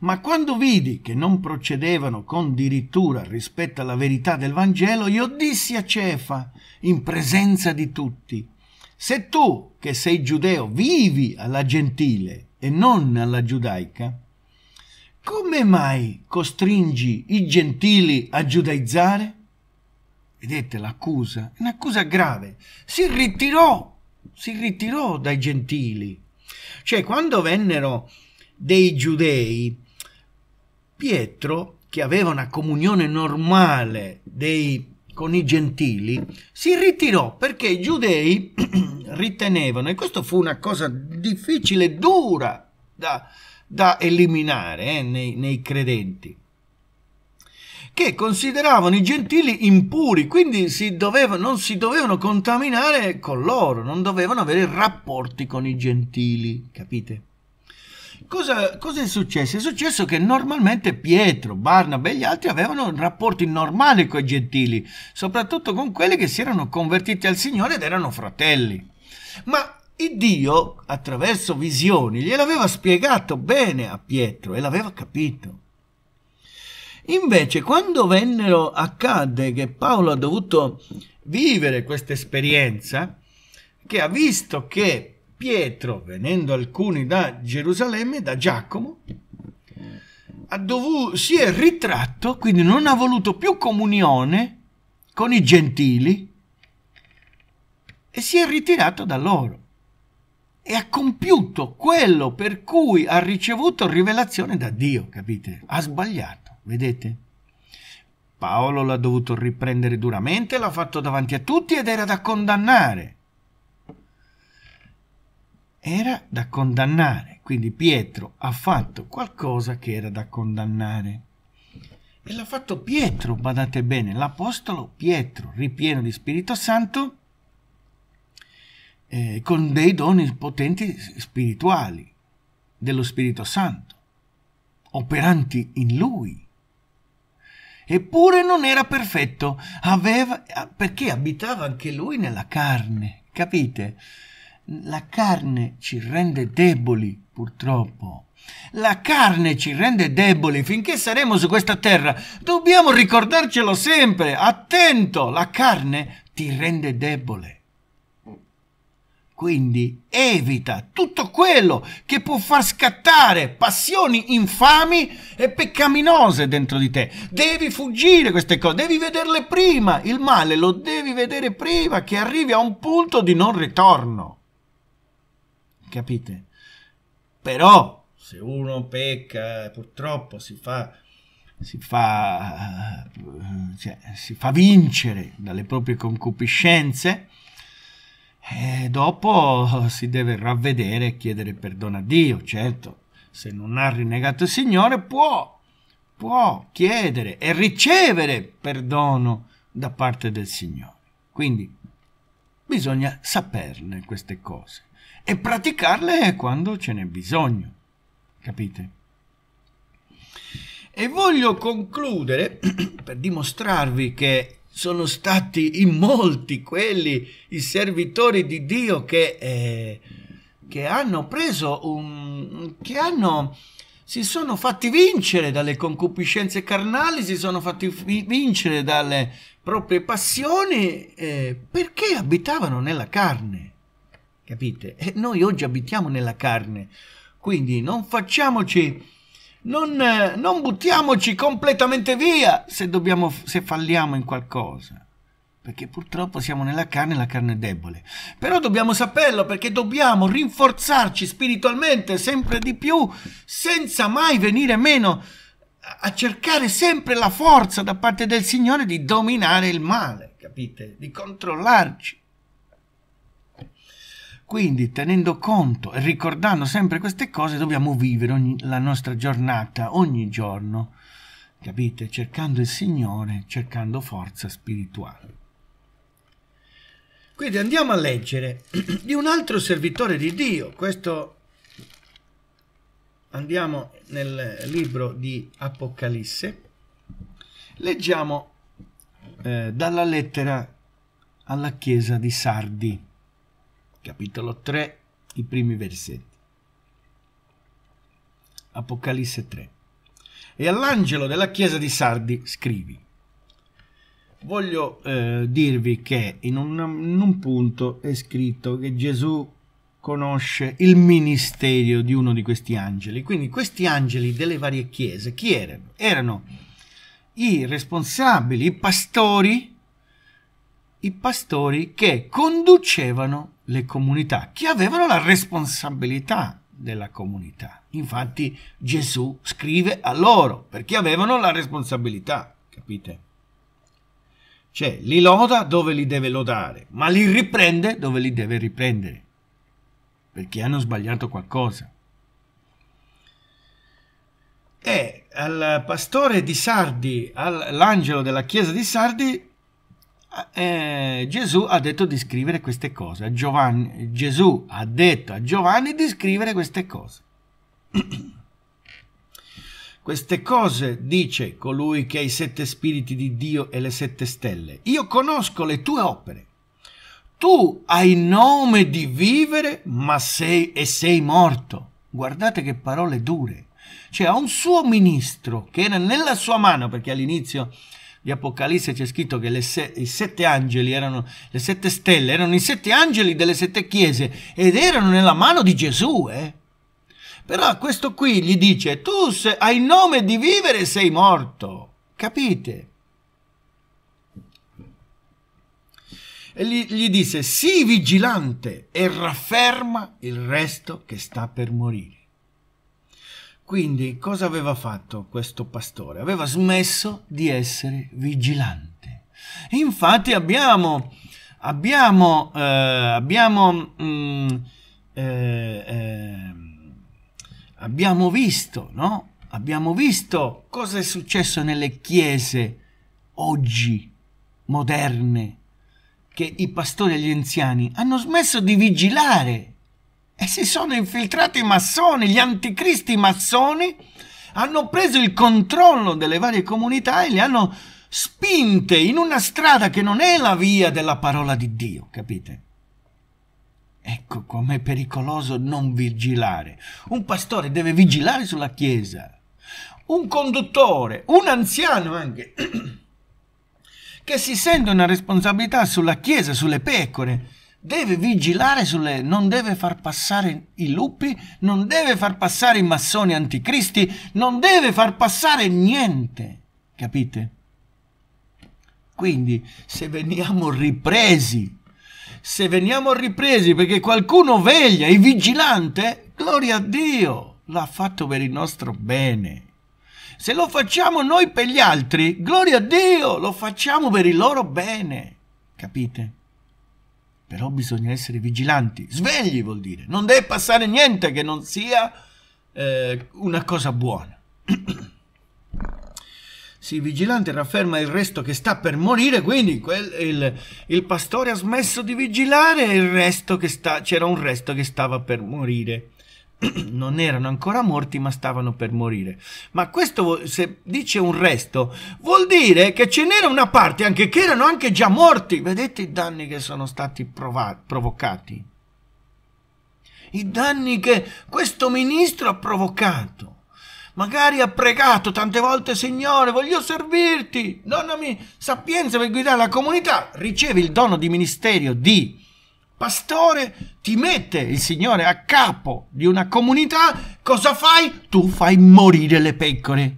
S1: Ma quando vidi che non procedevano con dirittura rispetto alla verità del Vangelo, io dissi a Cefa, in presenza di tutti, se tu, che sei giudeo, vivi alla gentile e non alla giudaica, come mai costringi i gentili a giudaizzare? vedete l'accusa, un'accusa grave, si ritirò, si ritirò dai gentili. Cioè quando vennero dei giudei, Pietro, che aveva una comunione normale dei, con i gentili, si ritirò perché i giudei ritenevano, e questo fu una cosa difficile, dura da, da eliminare eh, nei, nei credenti, che consideravano i gentili impuri, quindi si dovevano, non si dovevano contaminare con loro, non dovevano avere rapporti con i gentili, capite? Cosa, cosa, è successo? È successo che normalmente Pietro, Barnabé e gli altri avevano rapporti normali con i gentili, soprattutto con quelli che si erano convertiti al Signore ed erano fratelli. Ma Dio, attraverso visioni, gliel'aveva spiegato bene a Pietro e l'aveva capito. Invece, quando vennero, accadde che Paolo ha dovuto vivere questa esperienza, che ha visto che Pietro, venendo alcuni da Gerusalemme, da Giacomo, dovuto, si è ritratto, quindi non ha voluto più comunione con i gentili e si è ritirato da loro e ha compiuto quello per cui ha ricevuto rivelazione da Dio, capite? Ha sbagliato vedete? Paolo l'ha dovuto riprendere duramente, l'ha fatto davanti a tutti ed era da condannare. Era da condannare, quindi Pietro ha fatto qualcosa che era da condannare. E l'ha fatto Pietro, badate bene, l'apostolo Pietro, ripieno di Spirito Santo, eh, con dei doni potenti spirituali dello Spirito Santo, operanti in lui. Eppure non era perfetto, aveva, perché abitava anche lui nella carne, capite? La carne ci rende deboli, purtroppo. La carne ci rende deboli finché saremo su questa terra. Dobbiamo ricordarcelo sempre. Attento, la carne ti rende debole. Quindi evita tutto quello che può far scattare passioni infami e peccaminose dentro di te. Devi fuggire queste cose, devi vederle prima. Il male lo devi vedere prima che arrivi a un punto di non ritorno. Capite? Però se uno pecca, purtroppo si fa si fa, eh, cioè, si fa vincere dalle proprie concupiscenze e eh, dopo si deve ravvedere e chiedere perdono a Dio, certo. Se non ha rinnegato il Signore può, può chiedere e ricevere perdono da parte del Signore. Quindi bisogna saperle queste cose e praticarle quando ce n'è bisogno. Capite? E voglio concludere per dimostrarvi che sono stati in molti quelli, i servitori di Dio che, eh, che hanno preso un... che hanno si sono fatti vincere dalle concupiscenze carnali, si sono fatti vincere dalle proprie passioni eh, perché abitavano nella carne. Capite? E noi oggi abitiamo nella carne. Quindi non facciamoci non, eh, non buttiamoci completamente via se, dobbiamo, se falliamo in qualcosa perché purtroppo siamo nella carne e la carne è debole. Però dobbiamo saperlo perché dobbiamo rinforzarci spiritualmente sempre di più senza mai venire meno a cercare sempre la forza da parte del Signore di dominare il male, capite? Di controllarci. Quindi tenendo conto e ricordando sempre queste cose dobbiamo vivere ogni, la nostra giornata ogni giorno, capite? Cercando il Signore, cercando forza spirituale. Quindi andiamo a leggere di un altro servitore di Dio, questo andiamo nel libro di Apocalisse, leggiamo eh, dalla lettera alla chiesa di Sardi capitolo 3, i primi versetti. Apocalisse 3. E all'angelo della chiesa di Sardi scrivi. Voglio eh, dirvi che in un, in un punto è scritto che Gesù conosce il ministerio di uno di questi angeli. Quindi questi angeli delle varie chiese, chi erano? Erano i responsabili, i pastori, i pastori che conducevano le comunità, che avevano la responsabilità della comunità. Infatti Gesù scrive a loro, perché avevano la responsabilità, capite? Cioè, li loda dove li deve lodare, ma li riprende dove li deve riprendere, perché hanno sbagliato qualcosa. E al pastore di Sardi, all'angelo della chiesa di Sardi, eh, Gesù ha detto di scrivere queste cose. Giovanni, Gesù ha detto a Giovanni di scrivere queste cose. queste cose dice colui che ha i sette spiriti di Dio e le sette stelle. Io conosco le tue opere. Tu hai nome di vivere, ma sei e sei morto. Guardate che parole dure. Cioè, a un suo ministro che era nella sua mano, perché all'inizio di Apocalisse c'è scritto che le, se, sette angeli erano, le sette stelle erano i sette angeli delle sette chiese ed erano nella mano di Gesù, eh? Però questo qui gli dice, tu se hai nome di vivere sei morto, capite? E gli, gli disse, sii vigilante e rafferma il resto che sta per morire. Quindi cosa aveva fatto questo pastore? Aveva smesso di essere vigilante. Infatti abbiamo, abbiamo, eh, abbiamo, mm, eh, eh, abbiamo visto, no? Abbiamo visto cosa è successo nelle chiese oggi, moderne, che i pastori e gli anziani hanno smesso di vigilare e si sono infiltrati i massoni, gli anticristi massoni hanno preso il controllo delle varie comunità e le hanno spinte in una strada che non è la via della parola di Dio, capite? Ecco com'è pericoloso non vigilare. Un pastore deve vigilare sulla Chiesa, un conduttore, un anziano anche, che si sente una responsabilità sulla Chiesa, sulle pecore deve vigilare sulle, non deve far passare i lupi, non deve far passare i massoni anticristi, non deve far passare niente, capite? Quindi se veniamo ripresi, se veniamo ripresi perché qualcuno veglia, è vigilante, gloria a Dio, l'ha fatto per il nostro bene. Se lo facciamo noi per gli altri, gloria a Dio, lo facciamo per il loro bene, capite? Però bisogna essere vigilanti, svegli vuol dire, non deve passare niente che non sia eh, una cosa buona. Sì, vigilante rafferma il resto che sta per morire, quindi quel, il, il, pastore ha smesso di vigilare e c'era un resto che stava per morire non erano ancora morti ma stavano per morire. Ma questo se dice un resto vuol dire che ce n'era una parte anche che erano anche già morti. Vedete i danni che sono stati provocati? I danni che questo ministro ha provocato. Magari ha pregato tante volte, Signore, voglio servirti, donami sapienza per guidare la comunità. Ricevi il dono di ministerio di pastore, ti mette il Signore a capo di una comunità, cosa fai? Tu fai morire le pecore.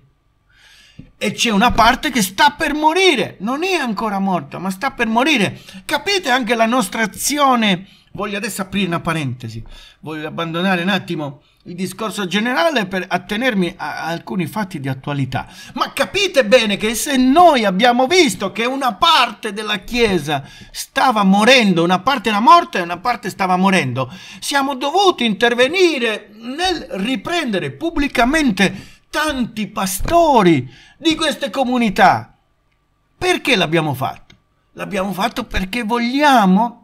S1: E c'è una parte che sta per morire, non è ancora morta, ma sta per morire. Capite anche la nostra azione? Voglio adesso aprire una parentesi, voglio abbandonare un attimo il discorso generale per attenermi a alcuni fatti di attualità. Ma capite bene che se noi abbiamo visto che una parte della Chiesa stava morendo, una parte era morta e una parte stava morendo, siamo dovuti intervenire nel riprendere pubblicamente tanti pastori di queste comunità. Perché l'abbiamo fatto? L'abbiamo fatto perché vogliamo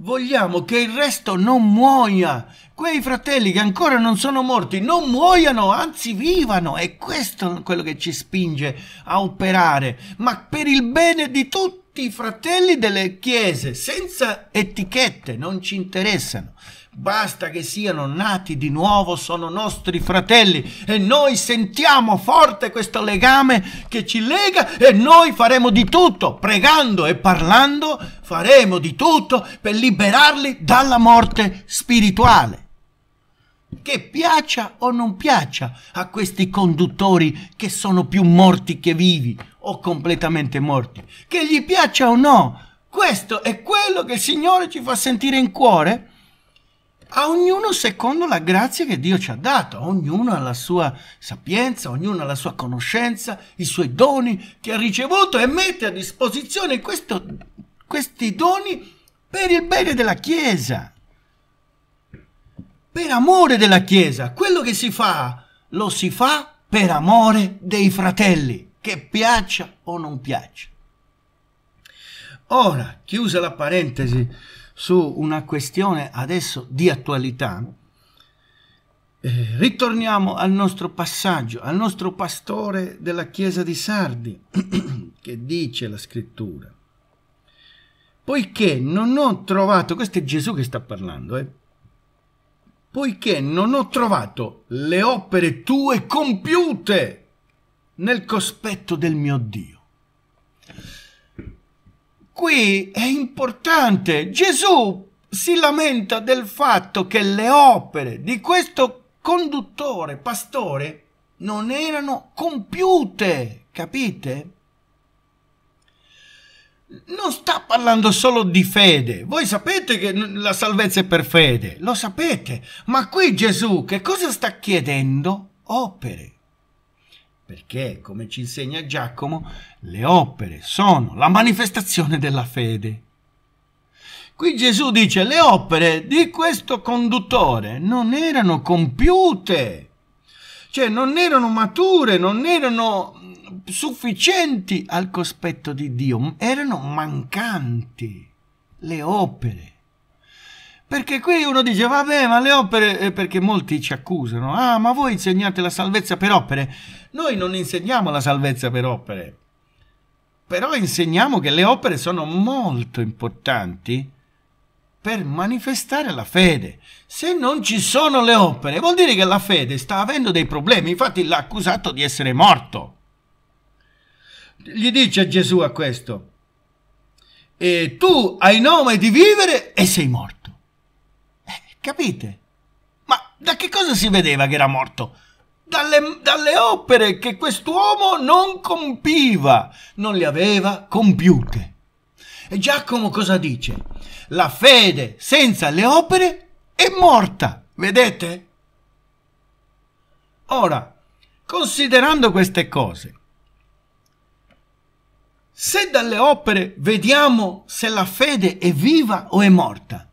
S1: Vogliamo che il resto non muoia. Quei fratelli che ancora non sono morti non muoiano, anzi vivano. E questo è quello che ci spinge a operare, ma per il bene di tutti i fratelli delle chiese, senza etichette, non ci interessano. Basta che siano nati di nuovo, sono nostri fratelli e noi sentiamo forte questo legame che ci lega e noi faremo di tutto, pregando e parlando, faremo di tutto per liberarli dalla morte spirituale. Che piaccia o non piaccia a questi conduttori che sono più morti che vivi o completamente morti, che gli piaccia o no, questo è quello che il Signore ci fa sentire in cuore a ognuno secondo la grazia che Dio ci ha dato, ognuno ha la sua sapienza, ognuno ha la sua conoscenza, i suoi doni che ha ricevuto e mette a disposizione questo, questi doni per il bene della Chiesa, per amore della Chiesa. Quello che si fa lo si fa per amore dei fratelli, che piaccia o non piaccia. Ora, chiusa la parentesi, su una questione adesso di attualità, eh, ritorniamo al nostro passaggio, al nostro pastore della chiesa di Sardi, che dice la scrittura. Poiché non ho trovato, questo è Gesù che sta parlando, eh, poiché non ho trovato le opere tue compiute nel cospetto del mio Dio. Qui è importante, Gesù si lamenta del fatto che le opere di questo conduttore, pastore, non erano compiute, capite? Non sta parlando solo di fede, voi sapete che la salvezza è per fede, lo sapete, ma qui Gesù che cosa sta chiedendo? Opere perché, come ci insegna Giacomo, le opere sono la manifestazione della fede. Qui Gesù dice le opere di questo conduttore non erano compiute, cioè non erano mature, non erano sufficienti al cospetto di Dio, erano mancanti le opere perché qui uno dice, vabbè, ma le opere, eh, perché molti ci accusano, ah, ma voi insegnate la salvezza per opere. Noi non insegniamo la salvezza per opere, però insegniamo che le opere sono molto importanti per manifestare la fede. Se non ci sono le opere, vuol dire che la fede sta avendo dei problemi, infatti l'ha accusato di essere morto. Gli dice Gesù a questo, e tu hai nome di vivere e sei morto. Capite? Ma da che cosa si vedeva che era morto? Dalle, dalle opere che quest'uomo non compiva, non le aveva compiute. E Giacomo cosa dice? La fede senza le opere è morta, vedete? Ora, considerando queste cose, se dalle opere vediamo se la fede è viva o è morta,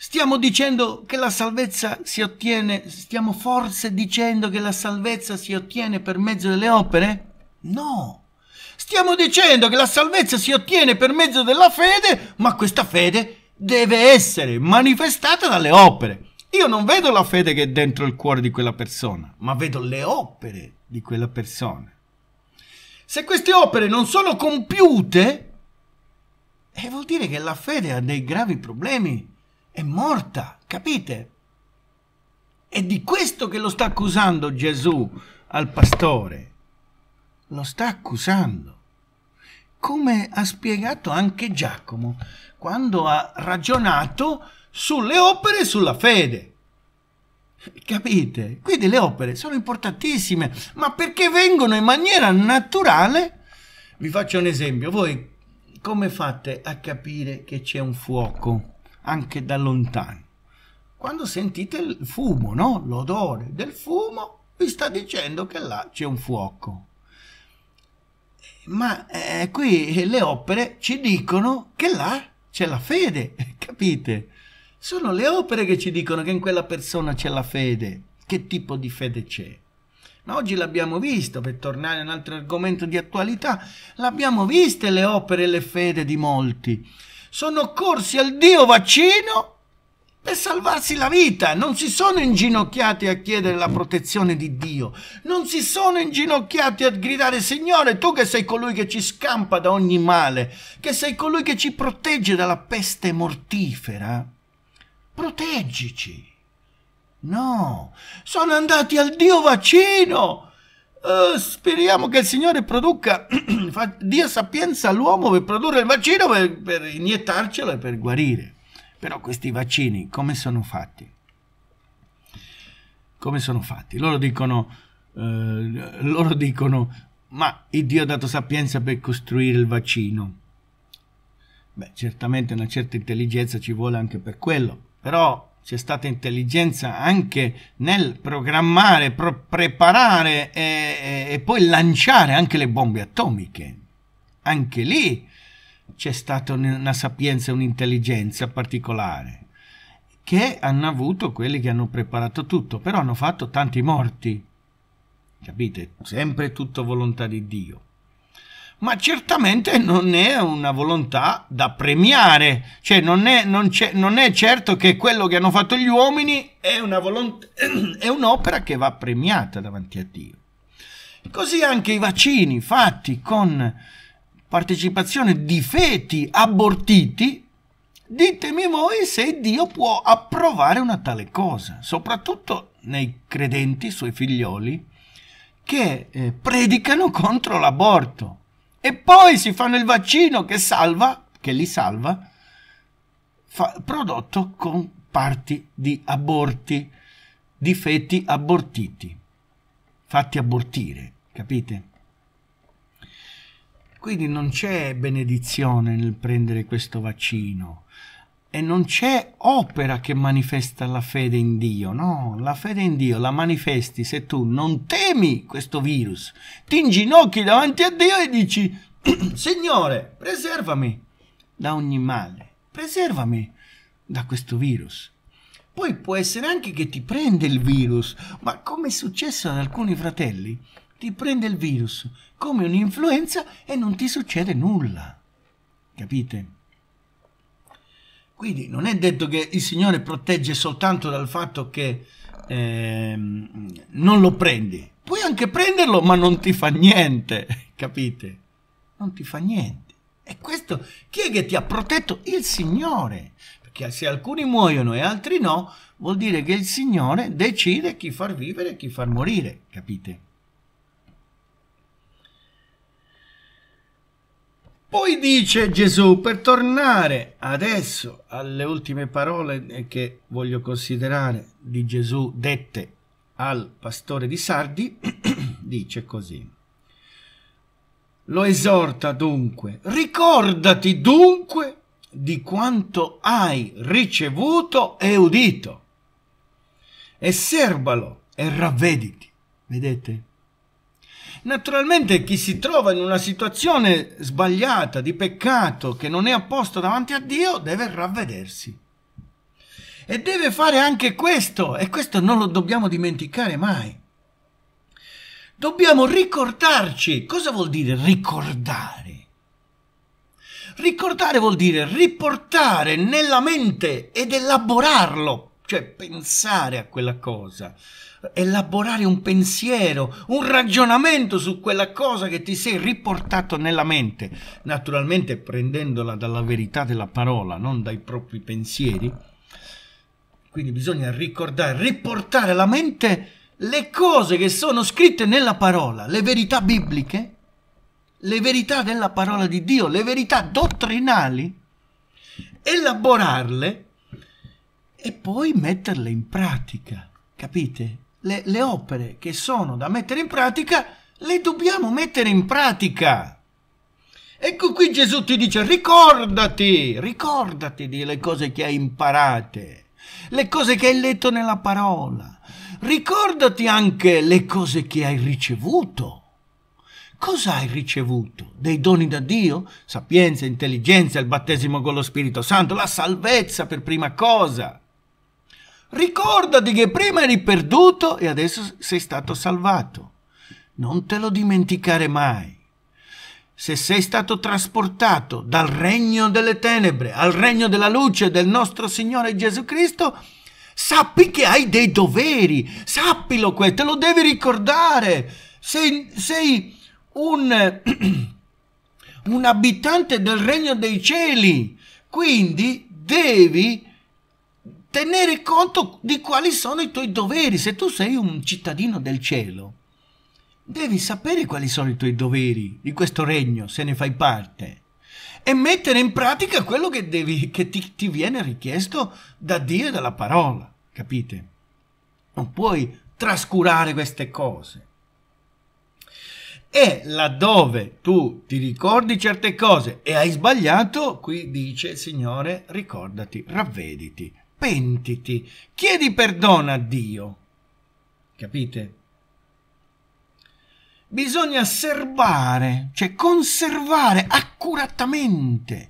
S1: Stiamo dicendo che la salvezza si ottiene, stiamo forse dicendo che la salvezza si ottiene per mezzo delle opere? No. Stiamo dicendo che la salvezza si ottiene per mezzo della fede, ma questa fede deve essere manifestata dalle opere. Io non vedo la fede che è dentro il cuore di quella persona, ma vedo le opere di quella persona. Se queste opere non sono compiute, eh, vuol dire che la fede ha dei gravi problemi è morta, capite? È di questo che lo sta accusando Gesù al pastore. Lo sta accusando. Come ha spiegato anche Giacomo quando ha ragionato sulle opere e sulla fede. Capite? Quindi le opere sono importantissime, ma perché vengono in maniera naturale? Vi faccio un esempio. Voi come fate a capire che c'è un fuoco? anche da lontano. Quando sentite il fumo, no? l'odore del fumo, vi sta dicendo che là c'è un fuoco. Ma eh, qui le opere ci dicono che là c'è la fede, capite? Sono le opere che ci dicono che in quella persona c'è la fede, che tipo di fede c'è. Ma oggi l'abbiamo visto, per tornare a un altro argomento di attualità, l'abbiamo viste le opere e le fede di molti sono corsi al Dio vaccino per salvarsi la vita, non si sono inginocchiati a chiedere la protezione di Dio, non si sono inginocchiati a gridare Signore, tu che sei colui che ci scampa da ogni male, che sei colui che ci protegge dalla peste mortifera, proteggici. No, sono andati al Dio vaccino eh, speriamo che il Signore produca, dia sapienza all'uomo per produrre il vaccino, per, per iniettarcelo e per guarire. Però questi vaccini come sono fatti? Come sono fatti? Loro dicono, uh, loro dicono ma il Dio ha dato sapienza per costruire il vaccino. Beh, certamente una certa intelligenza ci vuole anche per quello, però c'è stata intelligenza anche nel programmare, pro preparare e, e, poi lanciare anche le bombe atomiche. Anche lì c'è stata una sapienza e un'intelligenza particolare che hanno avuto quelli che hanno preparato tutto, però hanno fatto tanti morti. Capite? Sempre tutto volontà di Dio ma certamente non è una volontà da premiare, cioè non è, non non è certo che quello che hanno fatto gli uomini è, è un'opera che va premiata davanti a Dio. Così anche i vaccini fatti con partecipazione di feti abortiti, ditemi voi se Dio può approvare una tale cosa, soprattutto nei credenti, suoi figlioli, che eh, predicano contro l'aborto e poi si fanno il vaccino che salva, che li salva, fa, prodotto con parti di aborti, difetti abortiti, fatti abortire, capite? Quindi non c'è benedizione nel prendere questo vaccino e non c'è opera che manifesta la fede in Dio, no, la fede in Dio la manifesti se tu non temi questo virus, ti inginocchi davanti a Dio e dici Signore, preservami da ogni male, preservami da questo virus. Poi può essere anche che ti prende il virus, ma come è successo ad alcuni fratelli, ti prende il virus come un'influenza e non ti succede nulla. Capite? Quindi non è detto che il Signore protegge soltanto dal fatto che ehm, non lo prendi. Puoi anche prenderlo, ma non ti fa niente, capite? Non ti fa niente. E questo, chi è che ti ha protetto? Il Signore. Perché se alcuni muoiono e altri no, vuol dire che il Signore decide chi far vivere e chi far morire, capite? Poi dice Gesù, per tornare adesso alle ultime parole che voglio considerare di Gesù dette al pastore di Sardi, dice così. Lo esorta dunque, ricordati dunque di quanto hai ricevuto e udito e serbalo e ravvediti. Vedete? Naturalmente chi si trova in una situazione sbagliata, di peccato, che non è a posto davanti a Dio, deve ravvedersi. E deve fare anche questo, e questo non lo dobbiamo dimenticare mai. Dobbiamo ricordarci. Cosa vuol dire ricordare? Ricordare vuol dire riportare nella mente ed elaborarlo cioè pensare a quella cosa, elaborare un pensiero, un ragionamento su quella cosa che ti sei riportato nella mente, naturalmente prendendola dalla verità della parola, non dai propri pensieri. Quindi bisogna ricordare, riportare alla mente le cose che sono scritte nella parola, le verità bibliche, le verità della parola di Dio, le verità dottrinali, elaborarle e poi metterle in pratica, capite? Le, le, opere che sono da mettere in pratica le dobbiamo mettere in pratica. Ecco qui Gesù ti dice ricordati, ricordati delle cose che hai imparate, le cose che hai letto nella parola, ricordati anche le cose che hai ricevuto. Cosa hai ricevuto? Dei doni da Dio? Sapienza, intelligenza, il battesimo con lo Spirito Santo, la salvezza per prima cosa Ricordati che prima eri perduto e adesso sei stato salvato. Non te lo dimenticare mai. Se sei stato trasportato dal regno delle tenebre al regno della luce del nostro Signore Gesù Cristo, sappi che hai dei doveri, sappilo questo, te lo devi ricordare. Sei, sei un, un abitante del regno dei cieli, quindi devi tenere conto di quali sono i tuoi doveri. Se tu sei un cittadino del cielo, devi sapere quali sono i tuoi doveri di questo regno, se ne fai parte, e mettere in pratica quello che, devi, che ti, ti viene richiesto da Dio e dalla parola, capite? Non puoi trascurare queste cose. E laddove tu ti ricordi certe cose e hai sbagliato, qui dice il Signore, ricordati, ravvediti, pentiti, chiedi perdono a Dio. Capite? Bisogna serbare, cioè conservare accuratamente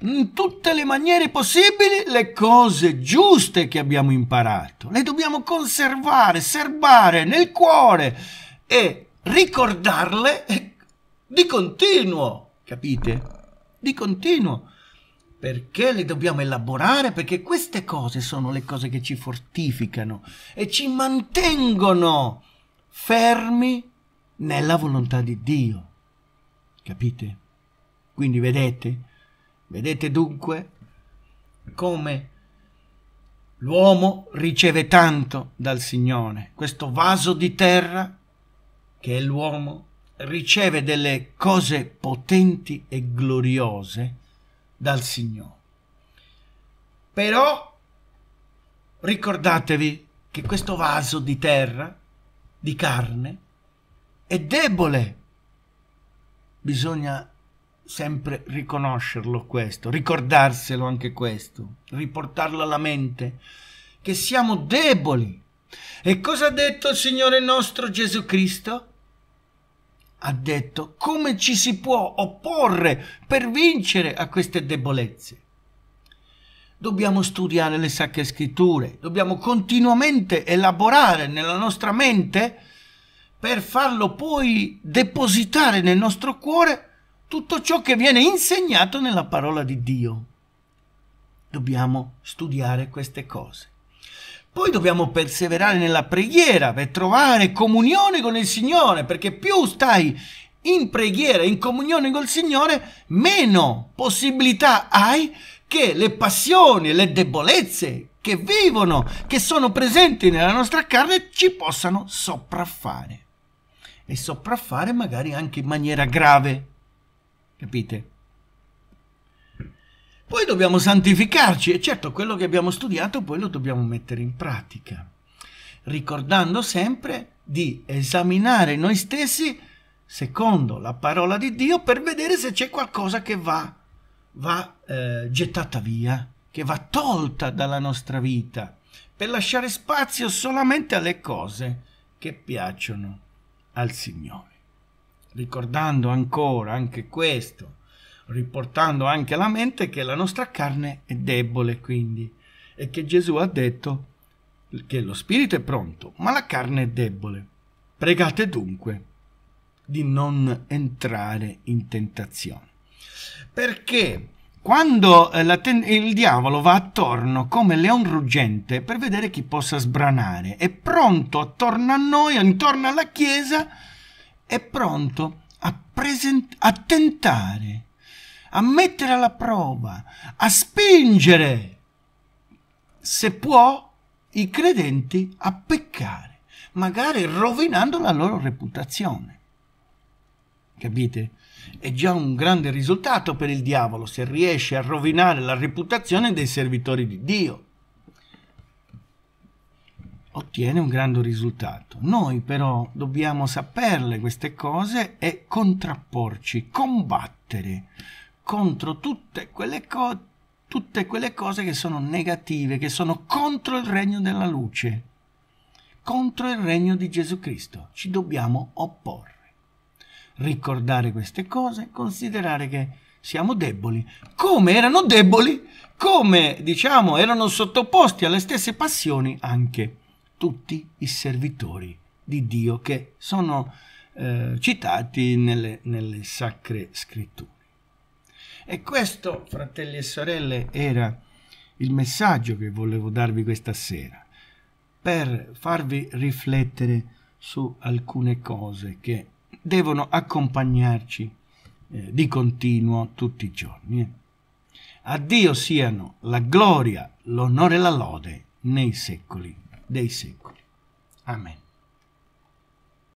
S1: in tutte le maniere possibili le cose giuste che abbiamo imparato. Le dobbiamo conservare, serbare nel cuore e ricordarle di continuo, capite? Di continuo perché le dobbiamo elaborare, perché queste cose sono le cose che ci fortificano e ci mantengono fermi nella volontà di Dio. Capite? Quindi vedete, vedete dunque come l'uomo riceve tanto dal Signore, questo vaso di terra che è l'uomo riceve delle cose potenti e gloriose dal Signore. Però ricordatevi che questo vaso di terra, di carne, è debole. Bisogna sempre riconoscerlo questo, ricordarselo anche questo, riportarlo alla mente, che siamo deboli. E cosa ha detto il Signore nostro Gesù Cristo? ha detto, come ci si può opporre per vincere a queste debolezze? Dobbiamo studiare le sacre scritture, dobbiamo continuamente elaborare nella nostra mente per farlo poi depositare nel nostro cuore tutto ciò che viene insegnato nella parola di Dio. Dobbiamo studiare queste cose. Poi dobbiamo perseverare nella preghiera per trovare comunione con il Signore, perché più stai in preghiera, in comunione col Signore, meno possibilità hai che le passioni, le debolezze che vivono, che sono presenti nella nostra carne, ci possano sopraffare. E sopraffare magari anche in maniera grave. Capite? Poi dobbiamo santificarci e certo quello che abbiamo studiato poi lo dobbiamo mettere in pratica, ricordando sempre di esaminare noi stessi secondo la parola di Dio per vedere se c'è qualcosa che va, va eh, gettata via, che va tolta dalla nostra vita, per lasciare spazio solamente alle cose che piacciono al Signore. Ricordando ancora anche questo, riportando anche alla mente che la nostra carne è debole quindi e che Gesù ha detto che lo spirito è pronto, ma la carne è debole. Pregate dunque di non entrare in tentazione. Perché quando eh, ten- il diavolo va attorno come leon ruggente per vedere chi possa sbranare, è pronto attorno a noi, intorno alla Chiesa, è pronto a, present- a tentare a mettere alla prova, a spingere, se può, i credenti a peccare, magari rovinando la loro reputazione. Capite? È già un grande risultato per il diavolo se riesce a rovinare la reputazione dei servitori di Dio. Ottiene un grande risultato. Noi però dobbiamo saperle queste cose e contrapporci, combattere contro tutte quelle, co- tutte quelle cose che sono negative, che sono contro il regno della luce, contro il regno di Gesù Cristo. Ci dobbiamo opporre. Ricordare queste cose, considerare che siamo deboli, come erano deboli, come diciamo erano sottoposti alle stesse passioni anche tutti i servitori di Dio che sono eh, citati nelle, nelle sacre scritture. E questo, fratelli e sorelle, era il messaggio che volevo darvi questa sera, per farvi riflettere su alcune cose che devono accompagnarci eh, di continuo tutti i giorni. Eh. A Dio siano la gloria, l'onore e la lode nei secoli dei secoli. Amen.